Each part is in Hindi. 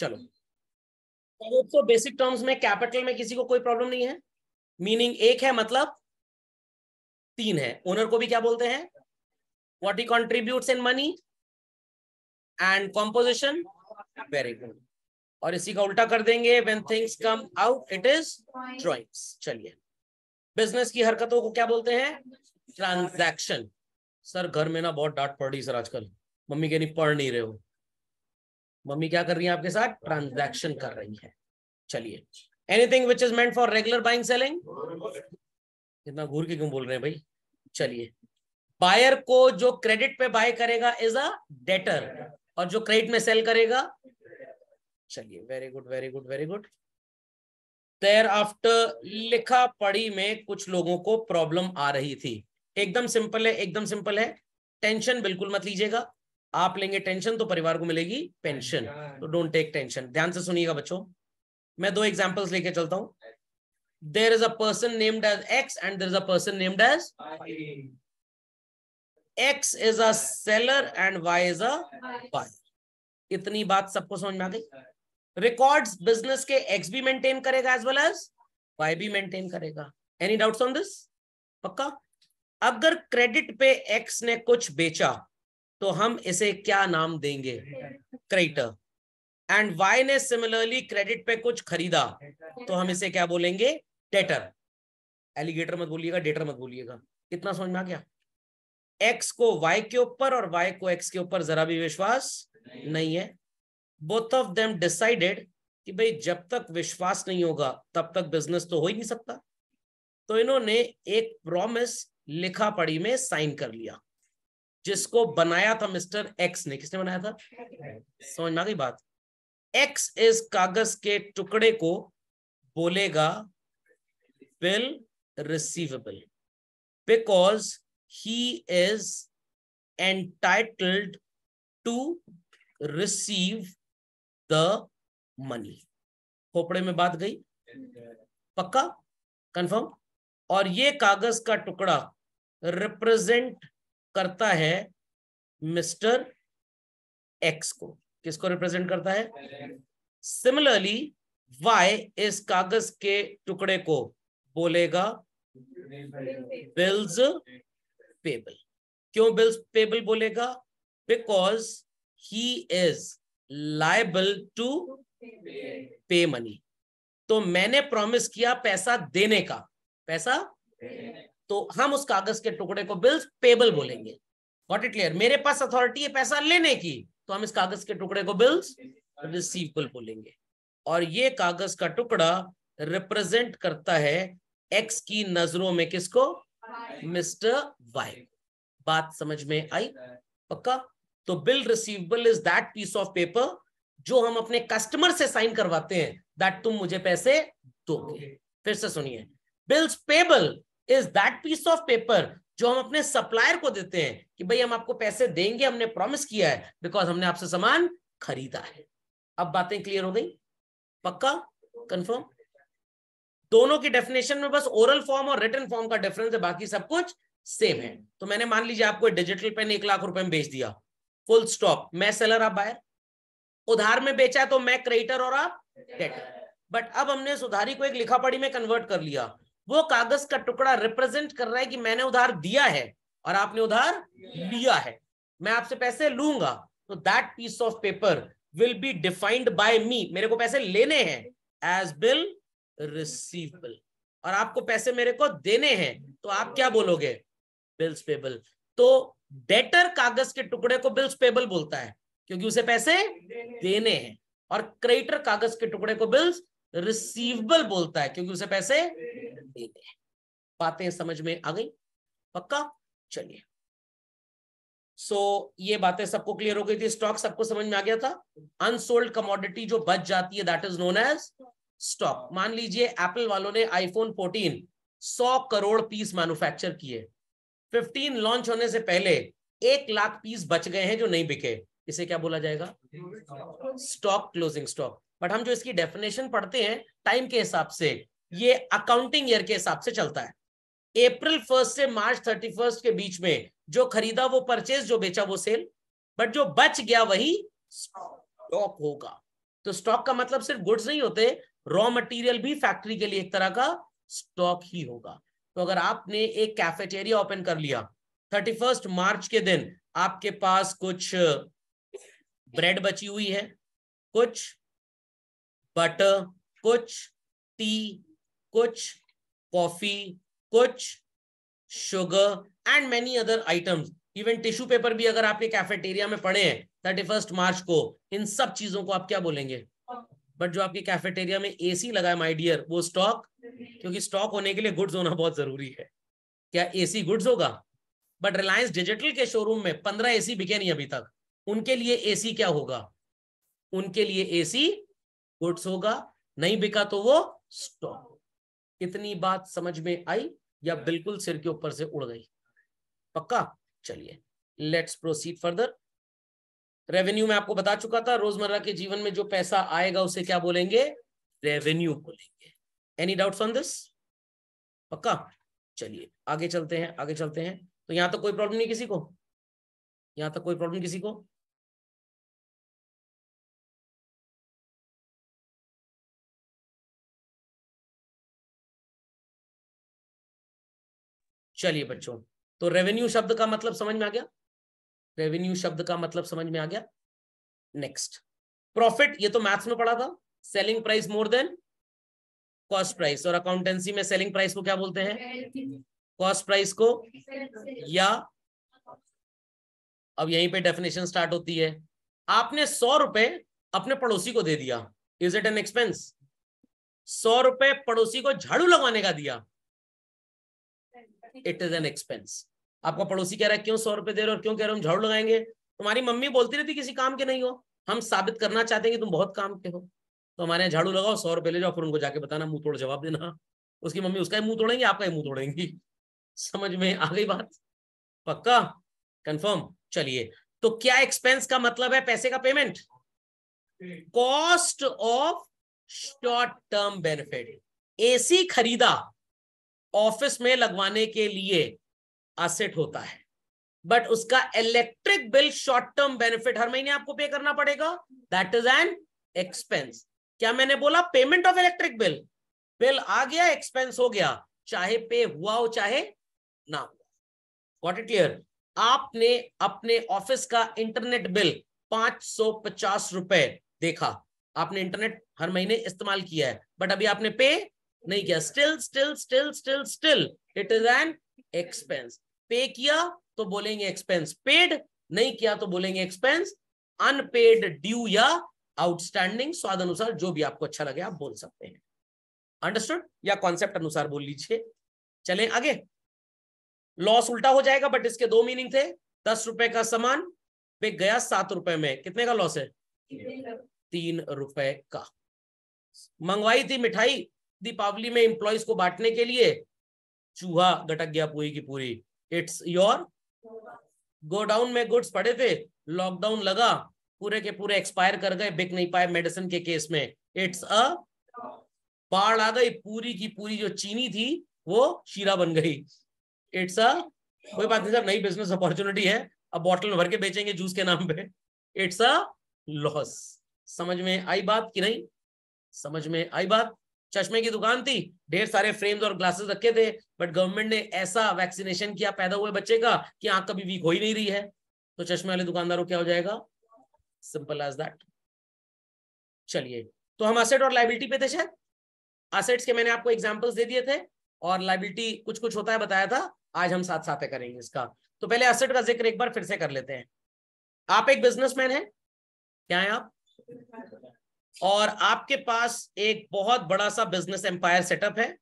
चलो तो दोस्तों बेसिक टर्म्स में कैपिटल में किसी को कोई प्रॉब्लम नहीं है मीनिंग एक है मतलब तीन है ओनर को भी क्या बोलते हैं what he contribute in money and composition very good और इसी का उल्टा कर देंगे when things come out it is drawings चलिए बिजनेस की हरकतों को क्या बोलते हैं ट्रांजेक्शन सर घर में ना बहुत डांट पड़ रही सर आजकल मम्मी नहीं पढ़ नहीं रहे हो मम्मी क्या कर रही है आपके साथ ट्रांजैक्शन कर रही है चलिए anything which is meant for regular buying selling इतना घूर के क्यों बोल रहे हैं भाई चलिए बायर को जो क्रेडिट पे बाय करेगा इज अ डेटर और जो क्रेडिट में सेल करेगा चलिए very good very good very good thereafter लिखा पढ़ी में कुछ लोगों को प्रॉब्लम आ रही थी एकदम सिंपल है एकदम सिंपल है टेंशन बिल्कुल मत लीजिएगा आप लेंगे टेंशन तो परिवार को मिलेगी पेंशन तो डोंट टेक टेंशन ध्यान से सुनिएगा बच्चों मैं दो एग्जाम्पल्स लेके चलता हूं there is a person named as X and there is a person named as X is a seller and Y is a buyer इतनी बात सबको समझ में आ गई रिकॉर्ड्स बिजनेस के एक्स भी मेंटेन करेगा एज वेल एज वाई भी मेंटेन करेगा एनी डाउट्स ऑन दिस पक्का अगर क्रेडिट पे एक्स ने कुछ बेचा तो हम इसे क्या नाम देंगे क्रेडिटर एंड वाई ने सिमिलरली क्रेडिट पे कुछ खरीदा तो हम इसे क्या बोलेंगे डेटर एलिगेटर मत बोलिएगा डेटर मत बोलिएगा कितना समझ में आ गया एक्स को वाई के ऊपर और वाई को एक्स के ऊपर जरा भी विश्वास नहीं है बोथ ऑफ देम डिसाइडेड कि भाई जब तक विश्वास नहीं होगा तब तक बिजनेस तो हो ही नहीं सकता तो इन्होंने एक प्रॉमिस लिखा पड़ी में साइन कर लिया जिसको बनाया था मिस्टर एक्स ने किसने बनाया था समझ में आ गई बात एक्स इस कागज के टुकड़े को बोलेगा bill receivable because he is entitled to receive the money खोपड़े में बात गई पक्का कंफर्म और ये कागज का टुकड़ा रिप्रेजेंट करता है मिस्टर एक्स को किसको रिप्रेजेंट करता है सिमिलरली वाई इस कागज के टुकड़े को बोलेगा बिल्स पेबल क्यों बिल्स पेबल बोलेगा because he is liable to pay money तो मैंने प्रॉमिस किया पैसा देने का पैसा तो हम उस कागज के टुकड़े को बिल्स पेबल बोलेंगे वॉट इट क्लियर मेरे पास अथॉरिटी है पैसा लेने की तो हम इस कागज के टुकड़े को बिल्स रिसीवेबल बोलेंगे और ये कागज का टुकड़ा रिप्रेजेंट करता है एक्स की नजरों में किसको मिस्टर वाई बात समझ में आई पक्का तो bill receivable is that piece of paper जो हम अपने कस्टमर से साइन करवाते हैं दैट तुम मुझे पैसे दोगे फिर से सुनिए bills payable is that piece of paper जो हम अपने सप्लायर को देते हैं कि भाई हम आपको पैसे देंगे हमने प्रॉमिस किया है बिकॉज हमने आपसे सामान खरीदा है अब बातें क्लियर हो गई पक्का कंफर्म दोनों की डेफिनेशन में बस ओरल फॉर्म और रिटर्न फॉर्म का डिफरेंस है बाकी सब कुछ सेम है तो मैंने मान लीजिए आपको डिजिटल पेन एक लाख रुपए में बेच दिया फुल स्टॉप मैं सेलर आप बायर उधार में बेचा तो मैं क्रेडिटर और आप डेटर बट अब हमने सुधारी को एक लिखा पढ़ी में कन्वर्ट कर लिया वो कागज का टुकड़ा रिप्रेजेंट कर रहा है कि मैंने उधार दिया है और आपने उधार लिया है मैं आपसे पैसे लूंगा तो that piece of paper will be defined by me मेरे को पैसे लेने हैं एज बिल रिसीवेबल और आपको पैसे मेरे को देने हैं तो आप क्या बोलोगे बिल्स पेबल तो डेटर कागज के टुकड़े को बिल्स पेबल बोलता है क्योंकि उसे पैसे देने हैं और क्रेडिटर कागज के टुकड़े को बिल्स रिसीवेबल बोलता है क्योंकि उसे पैसे देते हैं बातें समझ में आ गई पक्का चलिए सो so, ये बातें सबको क्लियर हो गई थी स्टॉक सबको समझ में आ गया था अनसोल्ड कमोडिटी जो बच जाती है that is known as stock मान लीजिए एप्पल वालों ने आईफोन 14 100 करोड़ पीस मैन्युफैक्चर किए 15 लॉन्च होने से पहले एक लाख पीस बच गए हैं जो नहीं बिके इसे क्या बोला जाएगा स्टॉक क्लोजिंग स्टॉक बट हम जो इसकी डेफिनेशन पढ़ते हैं टाइम के हिसाब से ये अकाउंटिंग ईयर के हिसाब से चलता है अप्रैल फर्स्ट से मार्च थर्टी फर्स्ट के बीच में जो खरीदा वो परचेज जो बेचा वो सेल बट जो बच गया वही स्टॉक होगा तो स्टॉक का मतलब सिर्फ गुड्स नहीं होते रॉ मटेरियल भी फैक्ट्री के लिए एक तरह का स्टॉक ही होगा तो अगर आपने एक कैफेटेरिया ओपन कर लिया थर्टी फर्स्ट मार्च के दिन आपके पास कुछ ब्रेड बची हुई है कुछ बटर कुछ टी कुछ कॉफी कुछ sugar and many other items even tissue paper भी अगर आपके कैफेटेरिया में पड़े हैं थर्टी फर्स्ट मार्च को इन सब चीजों को आप क्या बोलेंगे बट जो आपके कैफेटेरिया में एसी लगा है माय डियर वो स्टॉक क्योंकि स्टॉक होने के लिए गुड्स होना बहुत जरूरी है क्या एसी गुड्स होगा बट रिलायंस डिजिटल के शोरूम में पंद्रह एसी बिके नहीं अभी तक उनके लिए एसी क्या होगा उनके लिए एसी गुड्स होगा नहीं बिका तो वो स्टॉक इतनी बात समझ में आई या बिल्कुल सिर के ऊपर से उड़ गई पक्का चलिए लेट्स प्रोसीड फर्दर रेवेन्यू में आपको बता चुका था रोजमर्रा के जीवन में जो पैसा आएगा उसे क्या बोलेंगे रेवेन्यू बोलेंगे एनी डाउट ऑन दिस पक्का चलिए आगे चलते हैं आगे चलते हैं तो यहां तक तो कोई प्रॉब्लम नहीं किसी को यहां तक तो कोई प्रॉब्लम किसी को चलिए बच्चों तो रेवेन्यू शब्द का मतलब समझ में आ गया रेवेन्यू शब्द का मतलब समझ में आ गया नेक्स्ट प्रॉफिट ये तो मैथ्स में पढ़ा था selling price more than cost price और अकाउंटेंसी में सेलिंग प्राइस को क्या बोलते हैं कॉस्ट प्राइस को या अब यहीं पे डेफिनेशन स्टार्ट होती है आपने सौ रुपए अपने पड़ोसी को दे दिया इज इट एन एक्सपेंस सौ रुपए पड़ोसी को झाड़ू लगवाने का दिया इट इज एन एक्सपेंस आपका पड़ोसी कह रहा है क्यों सौ रुपए दे रहे हो क्यों कह रहे हो हम झाड़ू लगाएंगे तुम्हारी मम्मी बोलती रहती किसी काम के नहीं हो हम साबित करना चाहते हैं कि तुम बहुत काम के हो तो हमारे यहाँ झाड़ू लगाओ सौ रुपए ले जाओ फिर उनको जाके बताना मुंह तोड़ जवाब देना उसकी मम्मी उसका ही मुंह तोड़ेंगी आपका ही मुंह तोड़ेंगी समझ में आ गई बात पक्का कंफर्म चलिए तो क्या एक्सपेंस का मतलब है पैसे का payment cost of short term benefit AC खरीदा ऑफिस में लगवाने के लिए असेट होता है बट उसका electric bill short term benefit हर महीने आपको पे करना पड़ेगा दैट इज एन एक्सपेंस क्या मैंने बोला payment of electric bill bill आ गया एक्सपेंस हो गया चाहे पे हुआ हो चाहे ना हुआ वॉट इट क्लियर आपने अपने ऑफिस का इंटरनेट बिल पांच सौ पचास रुपए देखा आपने इंटरनेट हर महीने इस्तेमाल किया है बट अभी आपने पे नहीं किया still still still still still it is an expense pay किया तो बोलेंगे एक्सपेंस पेड नहीं किया तो बोलेंगे एक्सपेंस अनपेड ड्यू या आउटस्टैंडिंग स्वाद अनुसार जो भी आपको अच्छा लगे आप बोल सकते हैं अंडरस्टूड या कॉन्सेप्ट अनुसार बोल लीजिए चले आगे लॉस उल्टा हो जाएगा बट इसके दो मीनिंग थे दस रुपए का सामान बिक गया सात रुपए में कितने का लॉस है तीन रुपए का मंगवाई थी मिठाई दीपावली में इंप्लॉयज को बांटने के लिए चूहा घटक गया पूरी की पूरी इट्स योर गोडाउन में गुड्स पड़े थे लॉकडाउन लगा पूरे के पूरे एक्सपायर कर गए बिक नहीं पाए मेडिसिन के केस में इट्स अ बाढ़ आ गई पूरी की पूरी जो चीनी थी वो शीरा बन गई इट्स अ कोई बात नहीं सर नई बिजनेस अपॉर्चुनिटी है अब बॉटल में भर के बेचेंगे जूस के नाम पे इट्स अ लॉस समझ में आई बात कि नहीं समझ में आई बात चश्मे की दुकान थी ढेर सारे फ्रेम्स और ग्लासेस रखे थे बट गवर्नमेंट ने ऐसा वैक्सीनेशन किया पैदा हुए बच्चे का कि आंख कभी वीक हो ही नहीं रही है तो चश्मे वाले दुकानदारों क्या हो जाएगा सिंपल एज दैट चलिए तो हम असेट और लाइबिलिटी पे थे शायद असेट्स के मैंने आपको एग्जाम्पल्स दे दिए थे और लाइबिलिटी कुछ कुछ होता है बताया था आज हम साथ साथ करेंगे इसका तो पहले असेट का जिक्र एक बार फिर से कर लेते हैं आप एक बिजनेसमैन है क्या है आप और आपके पास एक बहुत बड़ा सा बिजनेस एम्पायर सेटअप है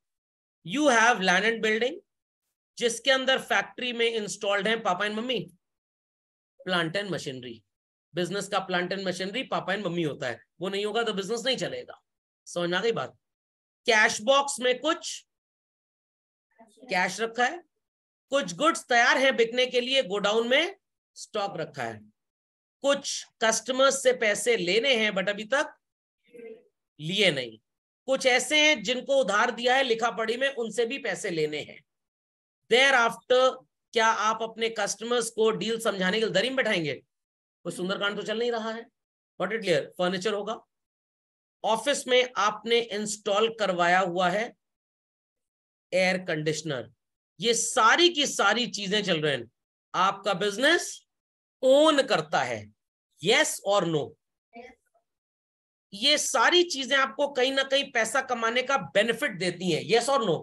you have land and building जिसके अंदर फैक्ट्री में इंस्टॉल्ड है papa and mummy plant and machinery business का plant and machinery papa and mummy होता है वो नहीं होगा तो बिजनेस नहीं चलेगा समझ आ गई बात कैश बॉक्स में कुछ कैश रखा है कुछ गुड्स तैयार है बिकने के लिए गोडाउन में स्टॉक रखा है कुछ कस्टमर्स से पैसे लेने हैं बट अभी तक लिए नहीं कुछ ऐसे हैं जिनको उधार दिया है लिखा पढ़ी में उनसे भी पैसे लेने हैं देर आफ्टर क्या आप अपने कस्टमर्स को डील समझाने के लिए दरी में बैठाएंगे कोई सुंदरकांड तो चल नहीं रहा है वॉट इट क्लियर फर्नीचर होगा ऑफिस में आपने इंस्टॉल करवाया हुआ है एयर कंडीशनर ये सारी की सारी चीजें चल रहे हैं आपका बिजनेस ओन करता है यस और नो ये सारी चीजें आपको कहीं ना कहीं पैसा कमाने का बेनिफिट देती हैं यस और नो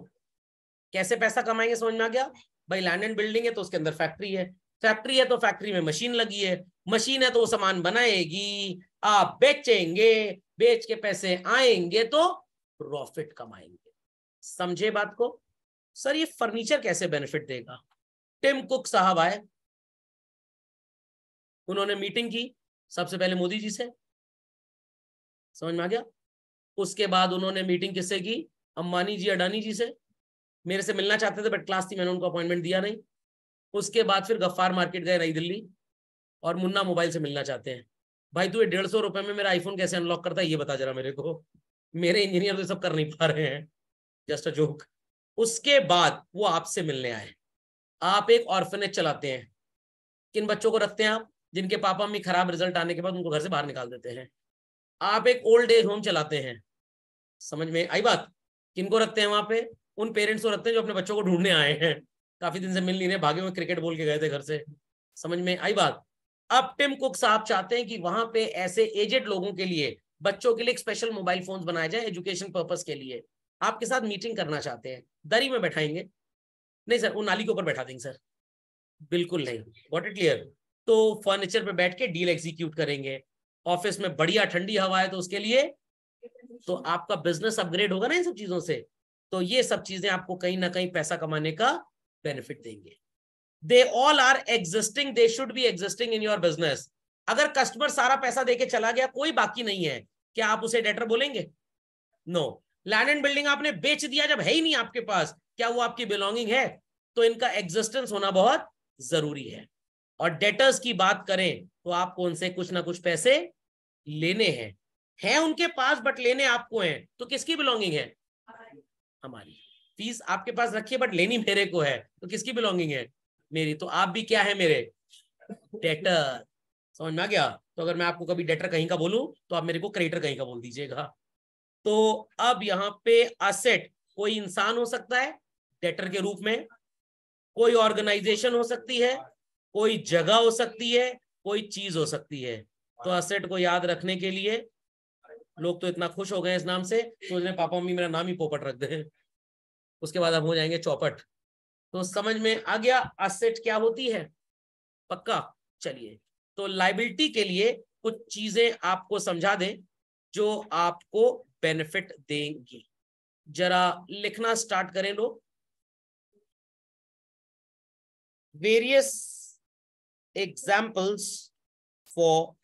कैसे पैसा कमाएंगे समझ में आ गया भाई लैंड एंड बिल्डिंग है तो उसके अंदर फैक्ट्री है फैक्ट्री है तो फैक्ट्री में मशीन लगी है मशीन है तो वो सामान बनाएगी आप बेचेंगे बेच के पैसे आएंगे तो प्रॉफिट कमाएंगे समझे बात को सर ये फर्नीचर कैसे बेनिफिट देगा टिम कुक साहब आए उन्होंने मीटिंग की सबसे पहले मोदी जी से समझ में आ गया उसके बाद उन्होंने मीटिंग किससे की अम्बानी जी अडानी जी से मेरे से मिलना चाहते थे बट क्लास थी मैंने उनको अपॉइंटमेंट दिया नहीं उसके बाद फिर गफ्फार मार्केट गए नई दिल्ली और मुन्ना मोबाइल से मिलना चाहते हैं भाई तू ये डेढ़ सौ रुपये में मेरा आईफोन कैसे अनलॉक करता है ये बता जरा मेरे को मेरे इंजीनियर तो सब कर नहीं पा रहे हैं जस्ट अ जोक उसके बाद वो आपसे मिलने आए आप एक ऑर्फनेज चलाते हैं किन बच्चों को रखते हैं आप जिनके पापा मम्मी खराब रिजल्ट आने के बाद उनको घर से बाहर निकाल देते हैं आप एक ओल्ड एज होम चलाते हैं समझ में आई बात किनको रखते हैं वहां पे उन पेरेंट्स को रखते हैं जो अपने बच्चों को ढूंढने आए हैं काफी दिन से मिल नहीं रहे भागे हुए क्रिकेट बोल के गए थे घर से समझ में आई बात अब टिम कुक साहब चाहते हैं कि वहां पे ऐसे एजेड लोगों के लिए बच्चों के लिए एक स्पेशल मोबाइल फोन बनाए जाए एजुकेशन पर्पज के लिए आपके साथ मीटिंग करना चाहते हैं दरी में बैठाएंगे नहीं सर वो नाली के ऊपर बैठा देंगे सर बिल्कुल नहीं वॉट इट क्लियर तो फर्नीचर पे बैठ के डील एग्जीक्यूट करेंगे ऑफिस में बढ़िया ठंडी हवा है तो उसके लिए तो आपका बिजनेस अपग्रेड होगा ना इन सब चीजों से तो ये सब चीजें आपको कहीं ना कहीं पैसा कमाने का बेनिफिट देंगे they all are existing they should be existing in your business अगर कस्टमर सारा पैसा देके चला गया कोई बाकी नहीं है क्या आप उसे डेटर बोलेंगे नो लैंड एंड बिल्डिंग आपने बेच दिया जब है ही नहीं आपके पास क्या वो आपकी बिलोंगिंग है तो इनका एग्जिस्टेंस होना बहुत जरूरी है और डेटर्स की बात करें तो आपको उनसे कुछ ना कुछ पैसे लेने हैं हैं उनके पास बट लेने आपको हैं तो किसकी बिलोंगिंग है हमारी फीस आपके पास रखिए बट लेनी मेरे को है तो किसकी बिलोंगिंग है मेरी तो आप भी क्या है मेरे डेटर समझ में आ गया तो अगर मैं आपको कभी डेटर कहीं का बोलूं तो आप मेरे को क्रेडिटर कहीं का बोल दीजिएगा तो अब यहाँ पे असेट कोई इंसान हो सकता है डेटर के रूप में कोई ऑर्गेनाइजेशन हो सकती है कोई जगह हो सकती है कोई चीज हो सकती है तो असेट को याद रखने के लिए लोग तो इतना खुश हो गए इस नाम से सोच रहे पापा मम्मी मेरा नाम ही पोपट रख दे उसके बाद हम हो जाएंगे चौपट तो समझ में आ गया असेट क्या होती है पक्का चलिए तो लाइबिलिटी के लिए कुछ चीजें आपको समझा दें जो आपको बेनिफिट देंगी जरा लिखना स्टार्ट करें लोग वेरियस एग्जाम्पल्स फॉर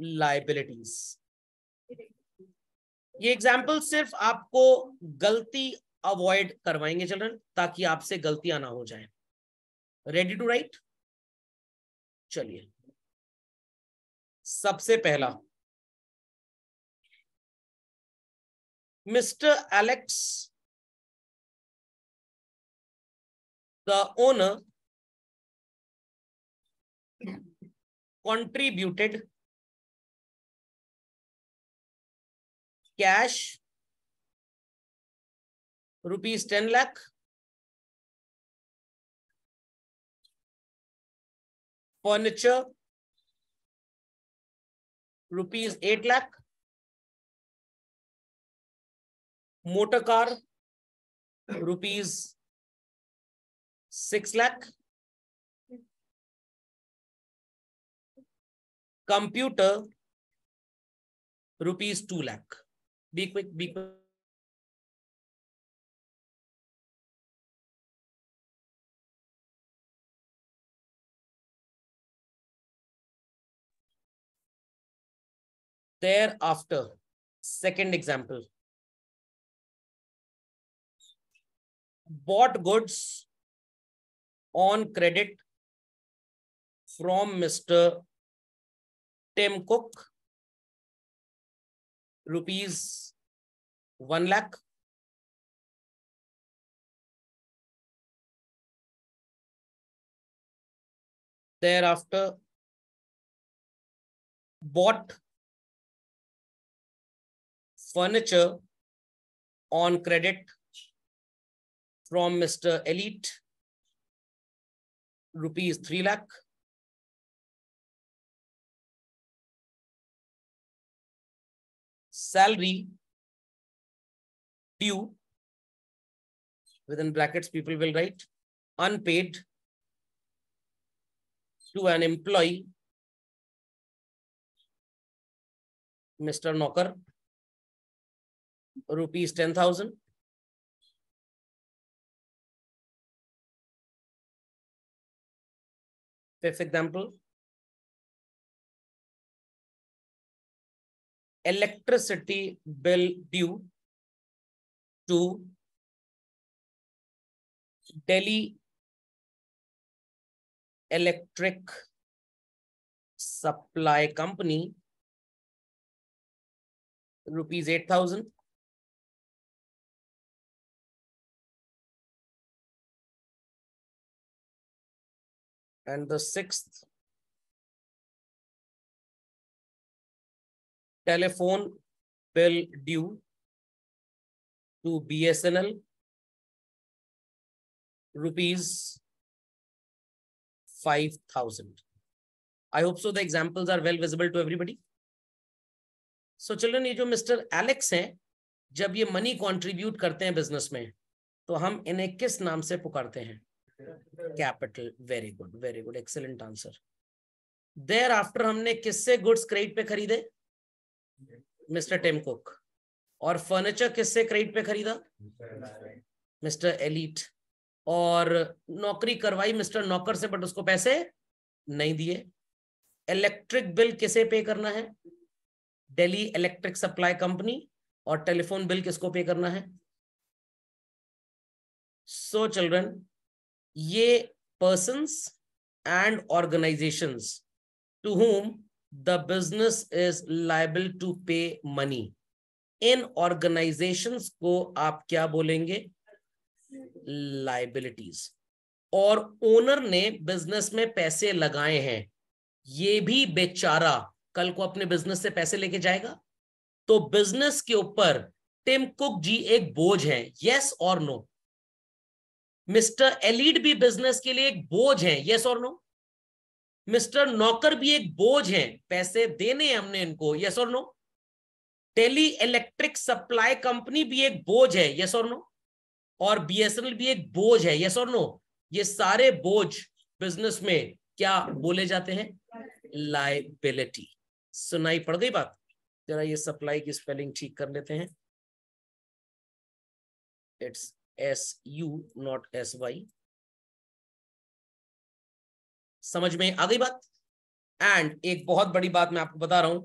लाइबिलिटीज ये एग्जाम्पल सिर्फ आपको गलती अवॉइड करवाएंगे चिल्ड्रन ताकि आपसे गलतियां ना हो जाए रेडी टू राइट चलिए सबसे पहला Mister Alex the owner contributed cash rupees ten lakh furniture rupees eight lakh motor car rupees six lakh computer rupees two lakh be quick, be quick. Thereafter, second example. Bought goods on credit from Mr. Tim Cook rupees 1 lakh thereafter bought furniture on credit from Mr. Elite, rupees 3 lakh. salary due within brackets people will write unpaid to an employee Mr. Knocker rupees 10,000 fifth example electricity bill due to Delhi Electric Supply Company rupees 8000 and the sixth telephone bill due to BSNL rupees 5000 i hope so the examples are well visible to everybody so children ye jo mr alex hain जब ये मनी कंट्रीब्यूट करते हैं बिजनेस में तो हम इन्हें किस नाम से पुकारते हैं capital very good very good excellent answer thereafter हमने किससे गुड्स क्रेडिट पे खरीदे मिस्टर टेम कुक और फर्नीचर किससे क्रेडिट पे खरीदा मिस्टर एलिट और नौकरी करवाई मिस्टर नौकर से बट उसको पैसे नहीं दिए इलेक्ट्रिक बिल किसे पे करना है दिल्ली इलेक्ट्रिक सप्लाई कंपनी और टेलीफोन बिल किसको पे करना है सो so चिल्ड्रन ये person and organisations to whom the business is liable to pay money इन ऑर्गेनाइजेशन को आप क्या बोलेंगे लाइबिलिटीज और ओनर ने बिजनेस में पैसे लगाए हैं ये भी बेचारा कल को अपने बिजनेस से पैसे लेके जाएगा तो बिजनेस के ऊपर टिम कुक जी एक बोझ हैं यस और नो मिस्टर एलिड भी बिजनेस के लिए एक बोझ हैं यस और नो मिस्टर नौकर भी एक बोझ है पैसे देने हमने इनको यस और no Delhi electric supply company भी एक बोझ है यस और नो और बीएसएनएल भी एक बोझ है यस और नो ये सारे बोझ बिजनेस में क्या बोले जाते हैं लाइबिलिटी सुनाई पड़ गई बात जरा ये सप्लाई की स्पेलिंग ठीक कर लेते हैं it's S U not S Y समझ में आ गई बात एंड एक बहुत बड़ी बात मैं आपको बता रहा हूं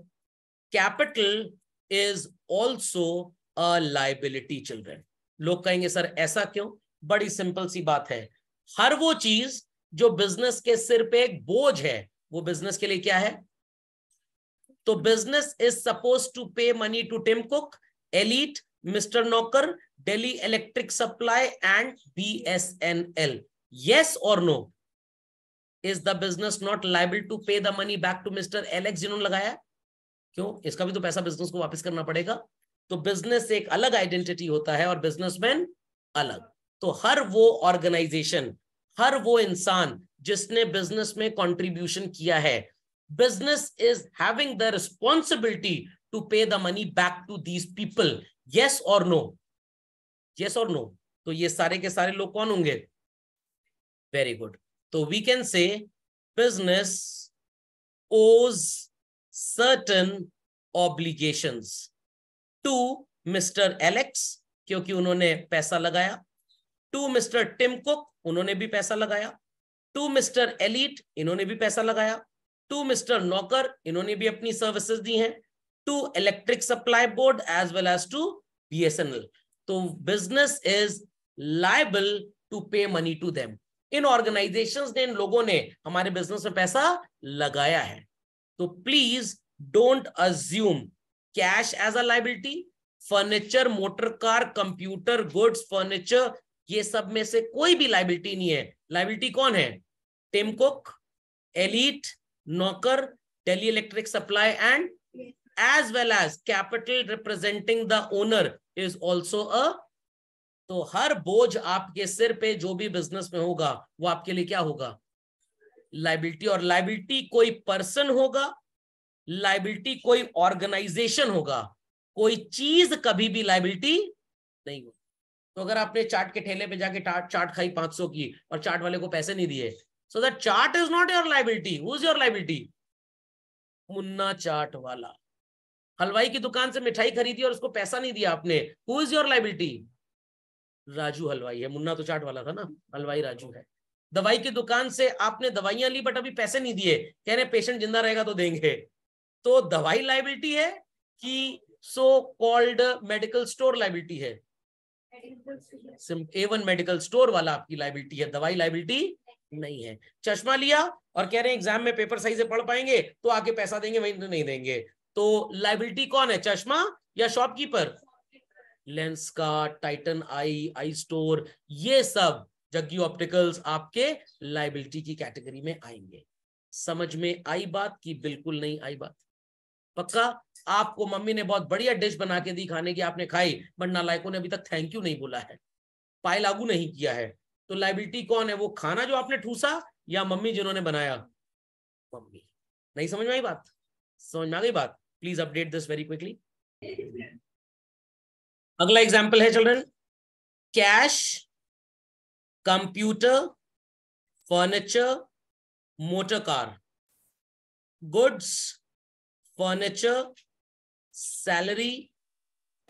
capital is also a liability children लोग कहेंगे सर ऐसा क्यों बड़ी सिंपल सी बात है हर वो चीज जो बिजनेस के सिर पे एक बोझ है वो बिजनेस के लिए क्या है तो business is suppose to pay money to Tim Cook elite mister नौकर Delhi electric supply and B S N L yes और no is the business not liable to pay the money back to Mister Alex जिन्होंने लगाया क्यों इसका भी तो पैसा बिजनेस को वापस करना पड़ेगा तो बिजनेस एक अलग आइडेंटिटी होता है और बिजनेसमैन अलग तो हर वो ऑर्गेनाइजेशन हर वो इंसान जिसने बिजनेस में कंट्रीब्यूशन किया है business is having the responsibility to pay the money back to these people yes और नो यस और नो तो ये सारे के सारे लोग कौन होंगे वेरी गुड तो we can say business owes certain obligation to Mister Alex क्योंकि उन्होंने पैसा लगाया टू मिस्टर टिम कुक उन्होंने भी पैसा लगाया टू मिस्टर एलिट इन्होंने भी पैसा लगाया टू मिस्टर नौकर इन्होंने भी अपनी सर्विसेज दी हैं to electric supply board as well as to L तो business is liable to pay money to them इन ऑर्गेनाइजेशन ने इन लोगों ने हमारे बिजनेस में पैसा लगाया है तो please don't assume cash as a liability furniture motor car computer goods furniture ये सब में से कोई भी लाइबिलिटी नहीं है लाइबिलिटी कौन है टिम कुक एलिट नौकर Delhi electric supply and as well as capital representing the owner is also a तो हर बोझ आपके सिर पे जो भी बिजनेस में होगा वो आपके लिए क्या होगा लाइबिलिटी और लाइबिलिटी कोई पर्सन होगा लाइबिलिटी कोई ऑर्गेनाइजेशन होगा कोई चीज कभी भी लाइबिलिटी नहीं होगी तो अगर आपने चाट के ठेले पे जाके चाट खाई 500 की और चाट वाले को पैसे नहीं दिए so that chaat is not your liability who is your liability Munna चाट वाला हलवाई की दुकान से मिठाई खरीदी और उसको पैसा नहीं दिया आपने who is your liability Raju हलवाई है मुन्ना तो चाट वाला था ना हलवाई राजू है दवाई की दुकान से आपने दवाइयां ली बट अभी पैसे नहीं दिए कह रहे पेशेंट जिंदा रहेगा तो देंगे तो दवाई लाइबिलिटी है कि so called medical store liability है एवन मेडिकल स्टोर वाला आपकी लाइबिलिटी है दवाई लाइबिलिटी नहीं है चश्मा लिया और कह रहे हैं एग्जाम में पेपर सही से पढ़ पाएंगे तो आके पैसा देंगे वहीं तो नहीं देंगे तो लाइबिलिटी कौन है चश्मा या शॉपकीपर लेंस का टाइटन आई आई स्टोर ये सब जग्गी ऑप्टिकल्स आपके लाइबिलिटी की कैटेगरी में आएंगे समझ में आई बात की बिल्कुल नहीं आई बात पक्का आपको मम्मी ने बहुत बढ़िया डिश बना के दी खाने की आपने खाई बट नालायकों ने अभी तक थैंक यू नहीं बोला है पाए लागू नहीं किया है तो लाइबिलिटी कौन है वो खाना जो आपने ठूसा या मम्मी जिन्होंने बनाया मम्मी नहीं समझ में आई बात समझ में आ गई बात please update this very quickly अगला एग्जाम्पल है children cash computer furniture motor car goods furniture salary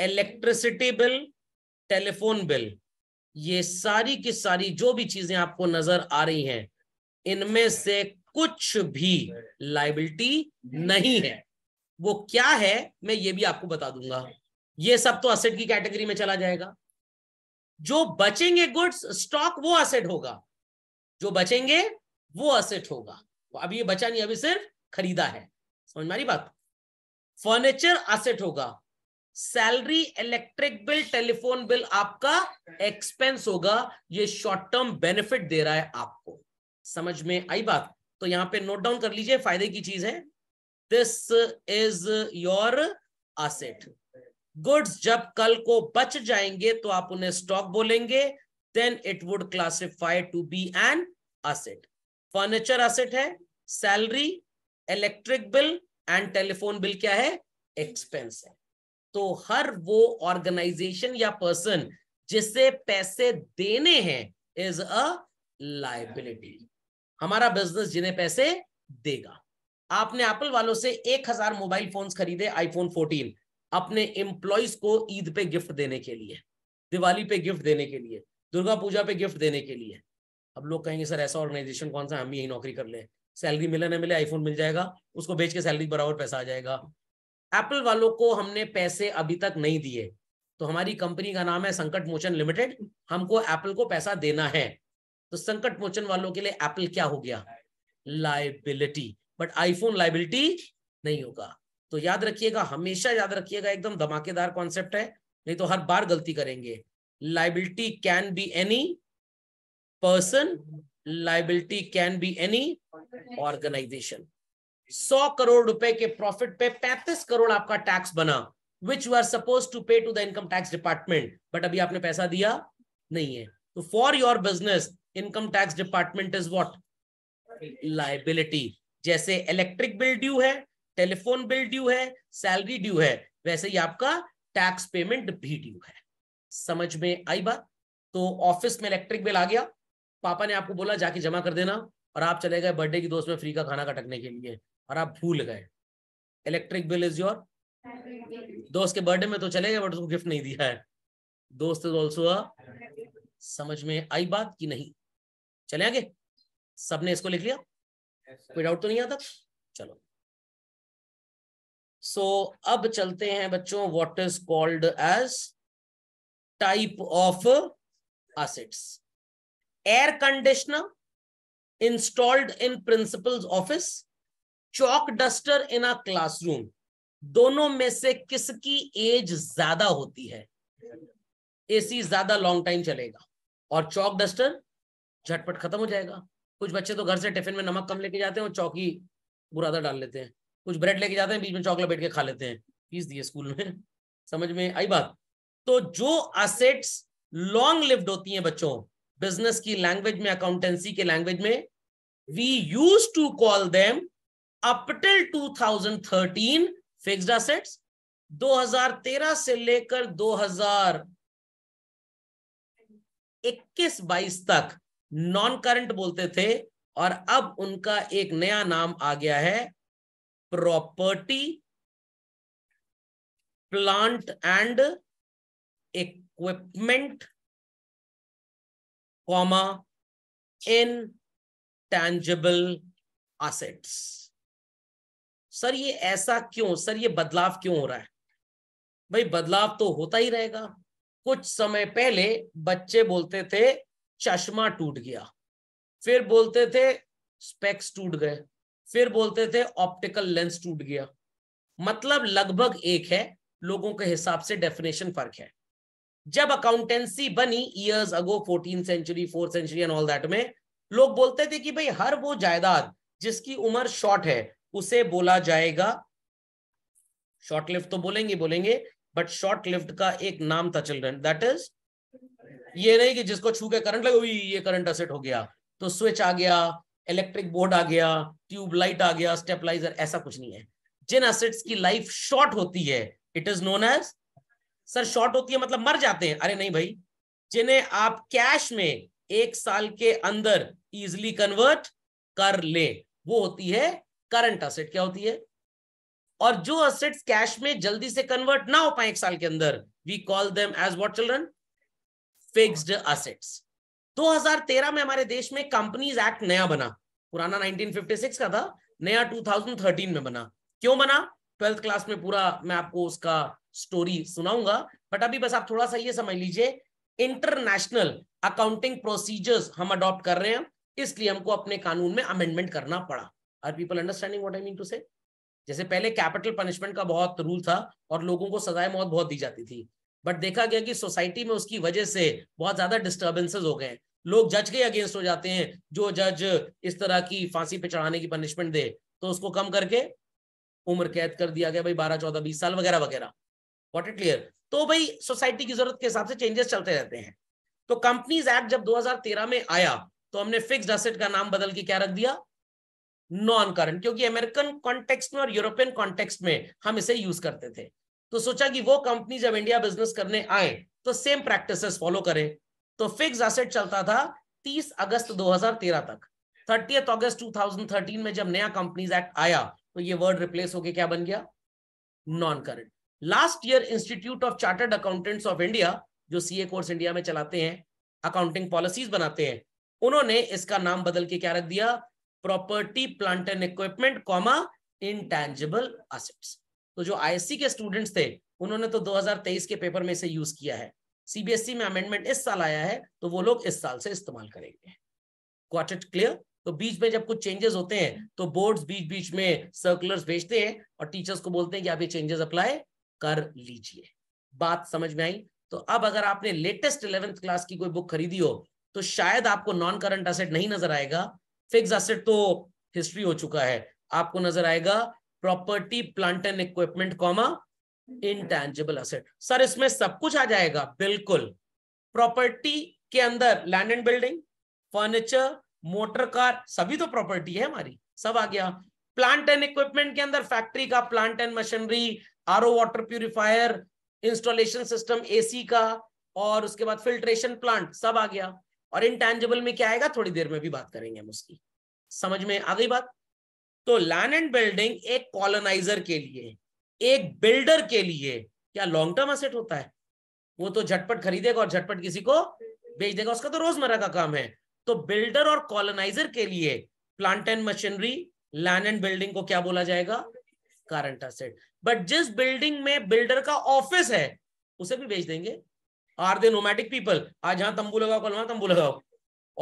electricity bill telephone bill ये सारी की सारी जो भी चीजें आपको नजर आ रही हैं इनमें से कुछ भी लाइबिलिटी नहीं है वो क्या है मैं ये भी आपको बता दूंगा ये सब तो असेट की कैटेगरी में चला जाएगा जो बचेंगे गुड्स स्टॉक वो असेट होगा जो बचेंगे वो असेट होगा अब ये बचा नहीं अभी सिर्फ खरीदा है समझ रही बात फर्नीचर असेट होगा salary electric bill telephone bill आपका एक्सपेंस होगा ये शॉर्ट टर्म बेनिफिट दे रहा है आपको समझ में आई बात तो यहां पे नोट डाउन कर लीजिए फायदे की चीज है this is your asset goods जब कल को बच जाएंगे तो आप उन्हें स्टॉक बोलेंगे then it would classify to be an asset furniture asset है salary electric bill and telephone bill क्या है एक्सपेंस है तो हर वो ऑर्गेनाइजेशन या पर्सन जिसे पैसे देने हैं इज अ लाइबिलिटी हमारा बिजनेस जिन्हें पैसे देगा आपने एप्पल वालों से एक हजार मोबाइल फोन खरीदे आईफोन फोर्टीन अपने एम्प्लॉयज को ईद पे गिफ्ट देने के लिए दिवाली पे गिफ्ट देने के लिए दुर्गा पूजा पे गिफ्ट देने के लिए अब लोग कहेंगे सर ऐसा ऑर्गेनाइजेशन कौन सा हम यही नौकरी कर ले सैलरी मिले ना मिले आईफोन मिल जाएगा उसको बेच के सैलरी बराबर पैसा आ जाएगा एप्पल वालों को हमने पैसे अभी तक नहीं दिए तो हमारी कंपनी का नाम है संकट मोचन लिमिटेड हमको एप्पल को पैसा देना है तो संकट मोचन वालों के लिए एप्पल क्या हो गया लाइबिलिटी बट आईफोन लाइबिलिटी नहीं होगा तो याद रखिएगा हमेशा याद रखिएगा एकदम धमाकेदार कॉन्सेप्ट है नहीं तो हर बार गलती करेंगे liability can be any person liability can be any organisation सौ करोड़ रुपए के प्रॉफिट पे पैंतीस करोड़ आपका टैक्स बना which you are suppose to pay to the income tax department but अभी आपने पैसा दिया नहीं है तो for your business income tax department is what liability जैसे इलेक्ट्रिक बिल ड्यू है टेलीफोन बिल ड्यू है सैलरी ड्यू है वैसे ही आपका टैक्स पेमेंट भी ड्यू है समझ में आई बात तो ऑफिस में इलेक्ट्रिक बिल आ गया पापा ने आपको बोला जाके जमा कर देना और आप चले गए बर्थडे की दोस्त में फ्री का खाना कटकने के लिए और आप भूल गए इलेक्ट्रिक बिल इज योर दोस्त के बर्थडे में तो चले गए बट उसको गिफ्ट नहीं दिया है दोस्त इज ऑल्सो समझ में आई बात कि नहीं चले आगे सबने इसको लिख लिया कोई डाउट तो नहीं आता चलो सो so, अब चलते हैं बच्चों what is called as type of assets air conditioner installed in principal office chalk duster in a classroom दोनों में से किसकी एज ज्यादा होती है एसी ज्यादा लॉन्ग टाइम चलेगा और चौक डस्टर झटपट खत्म हो जाएगा कुछ बच्चे तो घर से टिफिन में नमक कम लेके जाते हैं और चौकी बुरादा डाल लेते हैं कुछ ब्रेड लेके जाते हैं बीच में चॉकलेट बैठ के खा लेते हैं फीस दिए स्कूल में समझ में आई बात तो जो असेट्स लॉन्ग लिव्ड होती हैं बच्चों बिजनेस की लैंग्वेज में अकाउंटेंसी के लैंग्वेज में we use to call them up till 2013 fixed assets 2013 से लेकर 2021 22 तक नॉन करंट बोलते थे और अब उनका एक नया नाम आ गया है property plant and equipment comma intangible assets sir ये ऐसा क्यों सर ये बदलाव क्यों हो रहा है भाई बदलाव तो होता ही रहेगा कुछ समय पहले बच्चे बोलते थे चश्मा टूट गया फिर बोलते थे स्पेक्स टूट गए फिर बोलते थे ऑप्टिकल लेंस टूट गया मतलब लगभग एक है लोगों के हिसाब से डेफिनेशन फर्क है जब अकाउंटेंसी बनी years ago fourteen century fourth century and all that में लोग बोलते थे कि भाई हर वो जायदाद जिसकी उम्र शॉर्ट है उसे बोला जाएगा शॉर्ट लिफ्ट तो बोलेंगे बोलेंगे बट शॉर्ट लिफ्ट का एक नाम था चिल्ड्रन दैट इज ये नहीं कि जिसको छू के करंट लगे ये करंट असेट हो गया तो स्विच आ गया इलेक्ट्रिक बोर्ड आ गया ट्यूबलाइट आ गया स्टेपलाइजर ऐसा कुछ नहीं है जिन एसिड्स की लाइफ शॉर्ट होती है it is known as sir short होती है मतलब मर जाते हैं अरे नहीं भाई जिन्हें आप कैश में एक साल के अंदर इजिली कन्वर्ट कर ले वो होती है करंट असेट क्या होती है और जो असेट्स कैश में जल्दी से कन्वर्ट ना हो पाए एक साल के अंदर we call them as what children fixed assets 2013 में हमारे देश में कंपनीज एक्ट नया बना पुराना 1956 का था नया 2013 में बना क्यों बना ट्वेल्थ क्लास में पूरा मैं आपको उसका स्टोरी सुनाऊंगा बट अभी बस आप थोड़ा सा ये समझ लीजिए इंटरनेशनल अकाउंटिंग प्रोसीजर्स हम अडॉप्ट कर रहे हैं इसलिए हमको अपने कानून में अमेंडमेंट करना पड़ा are people understanding what I mean to say जैसे पहले कैपिटल पनिशमेंट का बहुत रूल था और लोगों को सजाए मौत बहुत दी जाती थी बट देखा गया कि सोसाइटी में उसकी वजह से बहुत ज्यादा डिस्टर्बेंसेज हो गए लोग जज के अगेंस्ट हो जाते हैं जो जज इस तरह की फांसी पे चढ़ाने की पनिशमेंट दे तो उसको कम करके उम्र कैद कर दिया गया भाई बारह चौदह बीस साल वगैरह वगैरह वॉट इट क्लियर तो भाई सोसाइटी की जरूरत के हिसाब से चेंजेस चलते रहते हैं तो कंपनीज एक्ट जब 2013 में आया तो हमने फिक्स्ड असेट का नाम बदल के क्या रख दिया नॉन करंट क्योंकि अमेरिकन कॉन्टेक्स्ट में और यूरोपियन कॉन्टेक्स्ट में हम इसे यूज करते थे तो सोचा कि वो कंपनी जब इंडिया बिजनेस करने आए तो सेम प्रैक्टिस फॉलो करें तो फिक्स एसेट चलता था 30 अगस्त 2013 तक थर्टी अगस्त 2013 में जब नया कंपनीज एक्ट आया तो ये वर्ड रिप्लेस होके क्या बन गया non current last year institute of chartered accountants of India जो सीए कोर्स इंडिया में चलाते हैं अकाउंटिंग पॉलिसीज बनाते हैं उन्होंने इसका नाम बदल के क्या रख दिया property plant and equipment comma intangible assets तो जो आईएससी के स्टूडेंट्स थे उन्होंने तो 2023 के पेपर में से यूज किया है सीबीएसई e में अमेंडमेंट इस साल आया है तो वो लोग इस साल से इस्तेमाल करेंगे क्वार्टर क्लियर तो बीच में जब कुछ चेंजेस होते हैं तो बोर्ड्स बीच बीच में सर्कुलर्स भेजते हैं और टीचर्स को बोलते हैं कि आप ये चेंजेस अप्लाई कर लीजिए बात समझ में आई तो अब अगर आपने लेटेस्ट इलेवेंथ क्लास की कोई बुक खरीदी हो तो शायद आपको नॉन करंट असेट नहीं नजर आएगा फिक्स असेट तो हिस्ट्री हो चुका है आपको नजर आएगा property plant and equipment comma intangible asset sir इसमें सब कुछ आ जाएगा बिल्कुल प्रॉपर्टी के अंदर land and building furniture motor car सभी तो प्रॉपर्टी है हमारी सब आ गया प्लांट एंड इक्विपमेंट के अंदर फैक्ट्री का plant and machinery or water purifier installation system AC का और उसके बाद फिल्ट्रेशन प्लांट सब आ गया और इनटैंजिबल में क्या आएगा थोड़ी देर में भी बात करेंगे हम उसकी समझ में आ गई बात तो लैंड एंड बिल्डिंग एक कॉलोनाइजर के लिए एक बिल्डर के लिए क्या लॉन्ग टर्म असेट होता है वो तो झटपट खरीदेगा और झटपट किसी को बेच देगा उसका तो रोजमर्रा का काम है तो बिल्डर और कॉलोनाइजर के लिए plant and machinery land and building को क्या बोला जाएगा करंट असेट बट जिस बिल्डिंग में बिल्डर का ऑफिस है उसे भी बेच देंगे आर दे नोमैटिक पीपल आज यहाँ तंबू लगाओ कल वहां तंबू लगाओ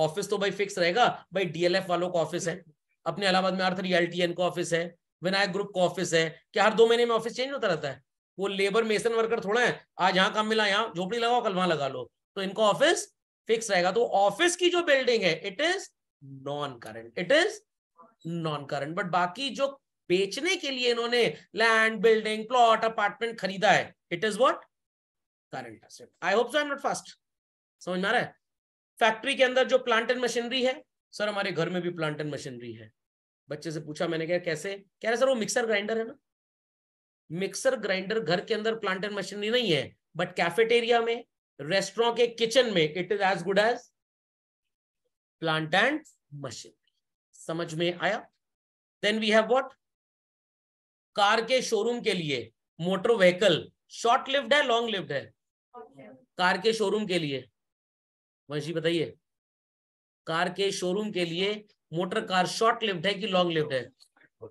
ऑफिस तो भाई फिक्स रहेगा भाई डीएलएफ वालों का ऑफिस है अपने इलाहाबाद में अर्थ टी एन का ऑफिस है विनायक ग्रुप का ऑफिस है क्या हर दो महीने में ऑफिस चेंज होता रहता है वो लेबर मेसन वर्कर थोड़ा है आज यहाँ काम मिला यहाँ झोपड़ी लगाओ कल वहां लगा लो तो इनका ऑफिस फिक्स रहेगा तो ऑफिस की जो बिल्डिंग है it is non current it is non current but बाकी जो बेचने के लिए इन्होंने लैंड बिल्डिंग प्लॉट अपार्टमेंट खरीदा है it is what current asset I hope so I am not fast समझ में आ रहा है फैक्ट्री के अंदर जो प्लांट एंड मशीनरी है सर हमारे घर में भी प्लांट एंड मशीनरी है बच्चे से पूछा मैंने क्या कैसे कह रहे सर वो मिक्सर ग्राइंडर है ना मिक्सर ग्राइंडर घर के अंदर एंड मशीनरी नहीं है बट कैफेटेरिया में रेस्टोरों के किचन में it is as good as plant and machinery समझ में आया then we have what car के शोरूम के लिए मोटर व्हीकल शॉर्ट लिफ्ट है लॉन्ग लिफ्ट है कार के शोरूम के लिए वंशी बताइए कार के शोरूम के लिए मोटर कार शॉर्ट लिफ्ट है कि लॉन्ग लिफ्ट है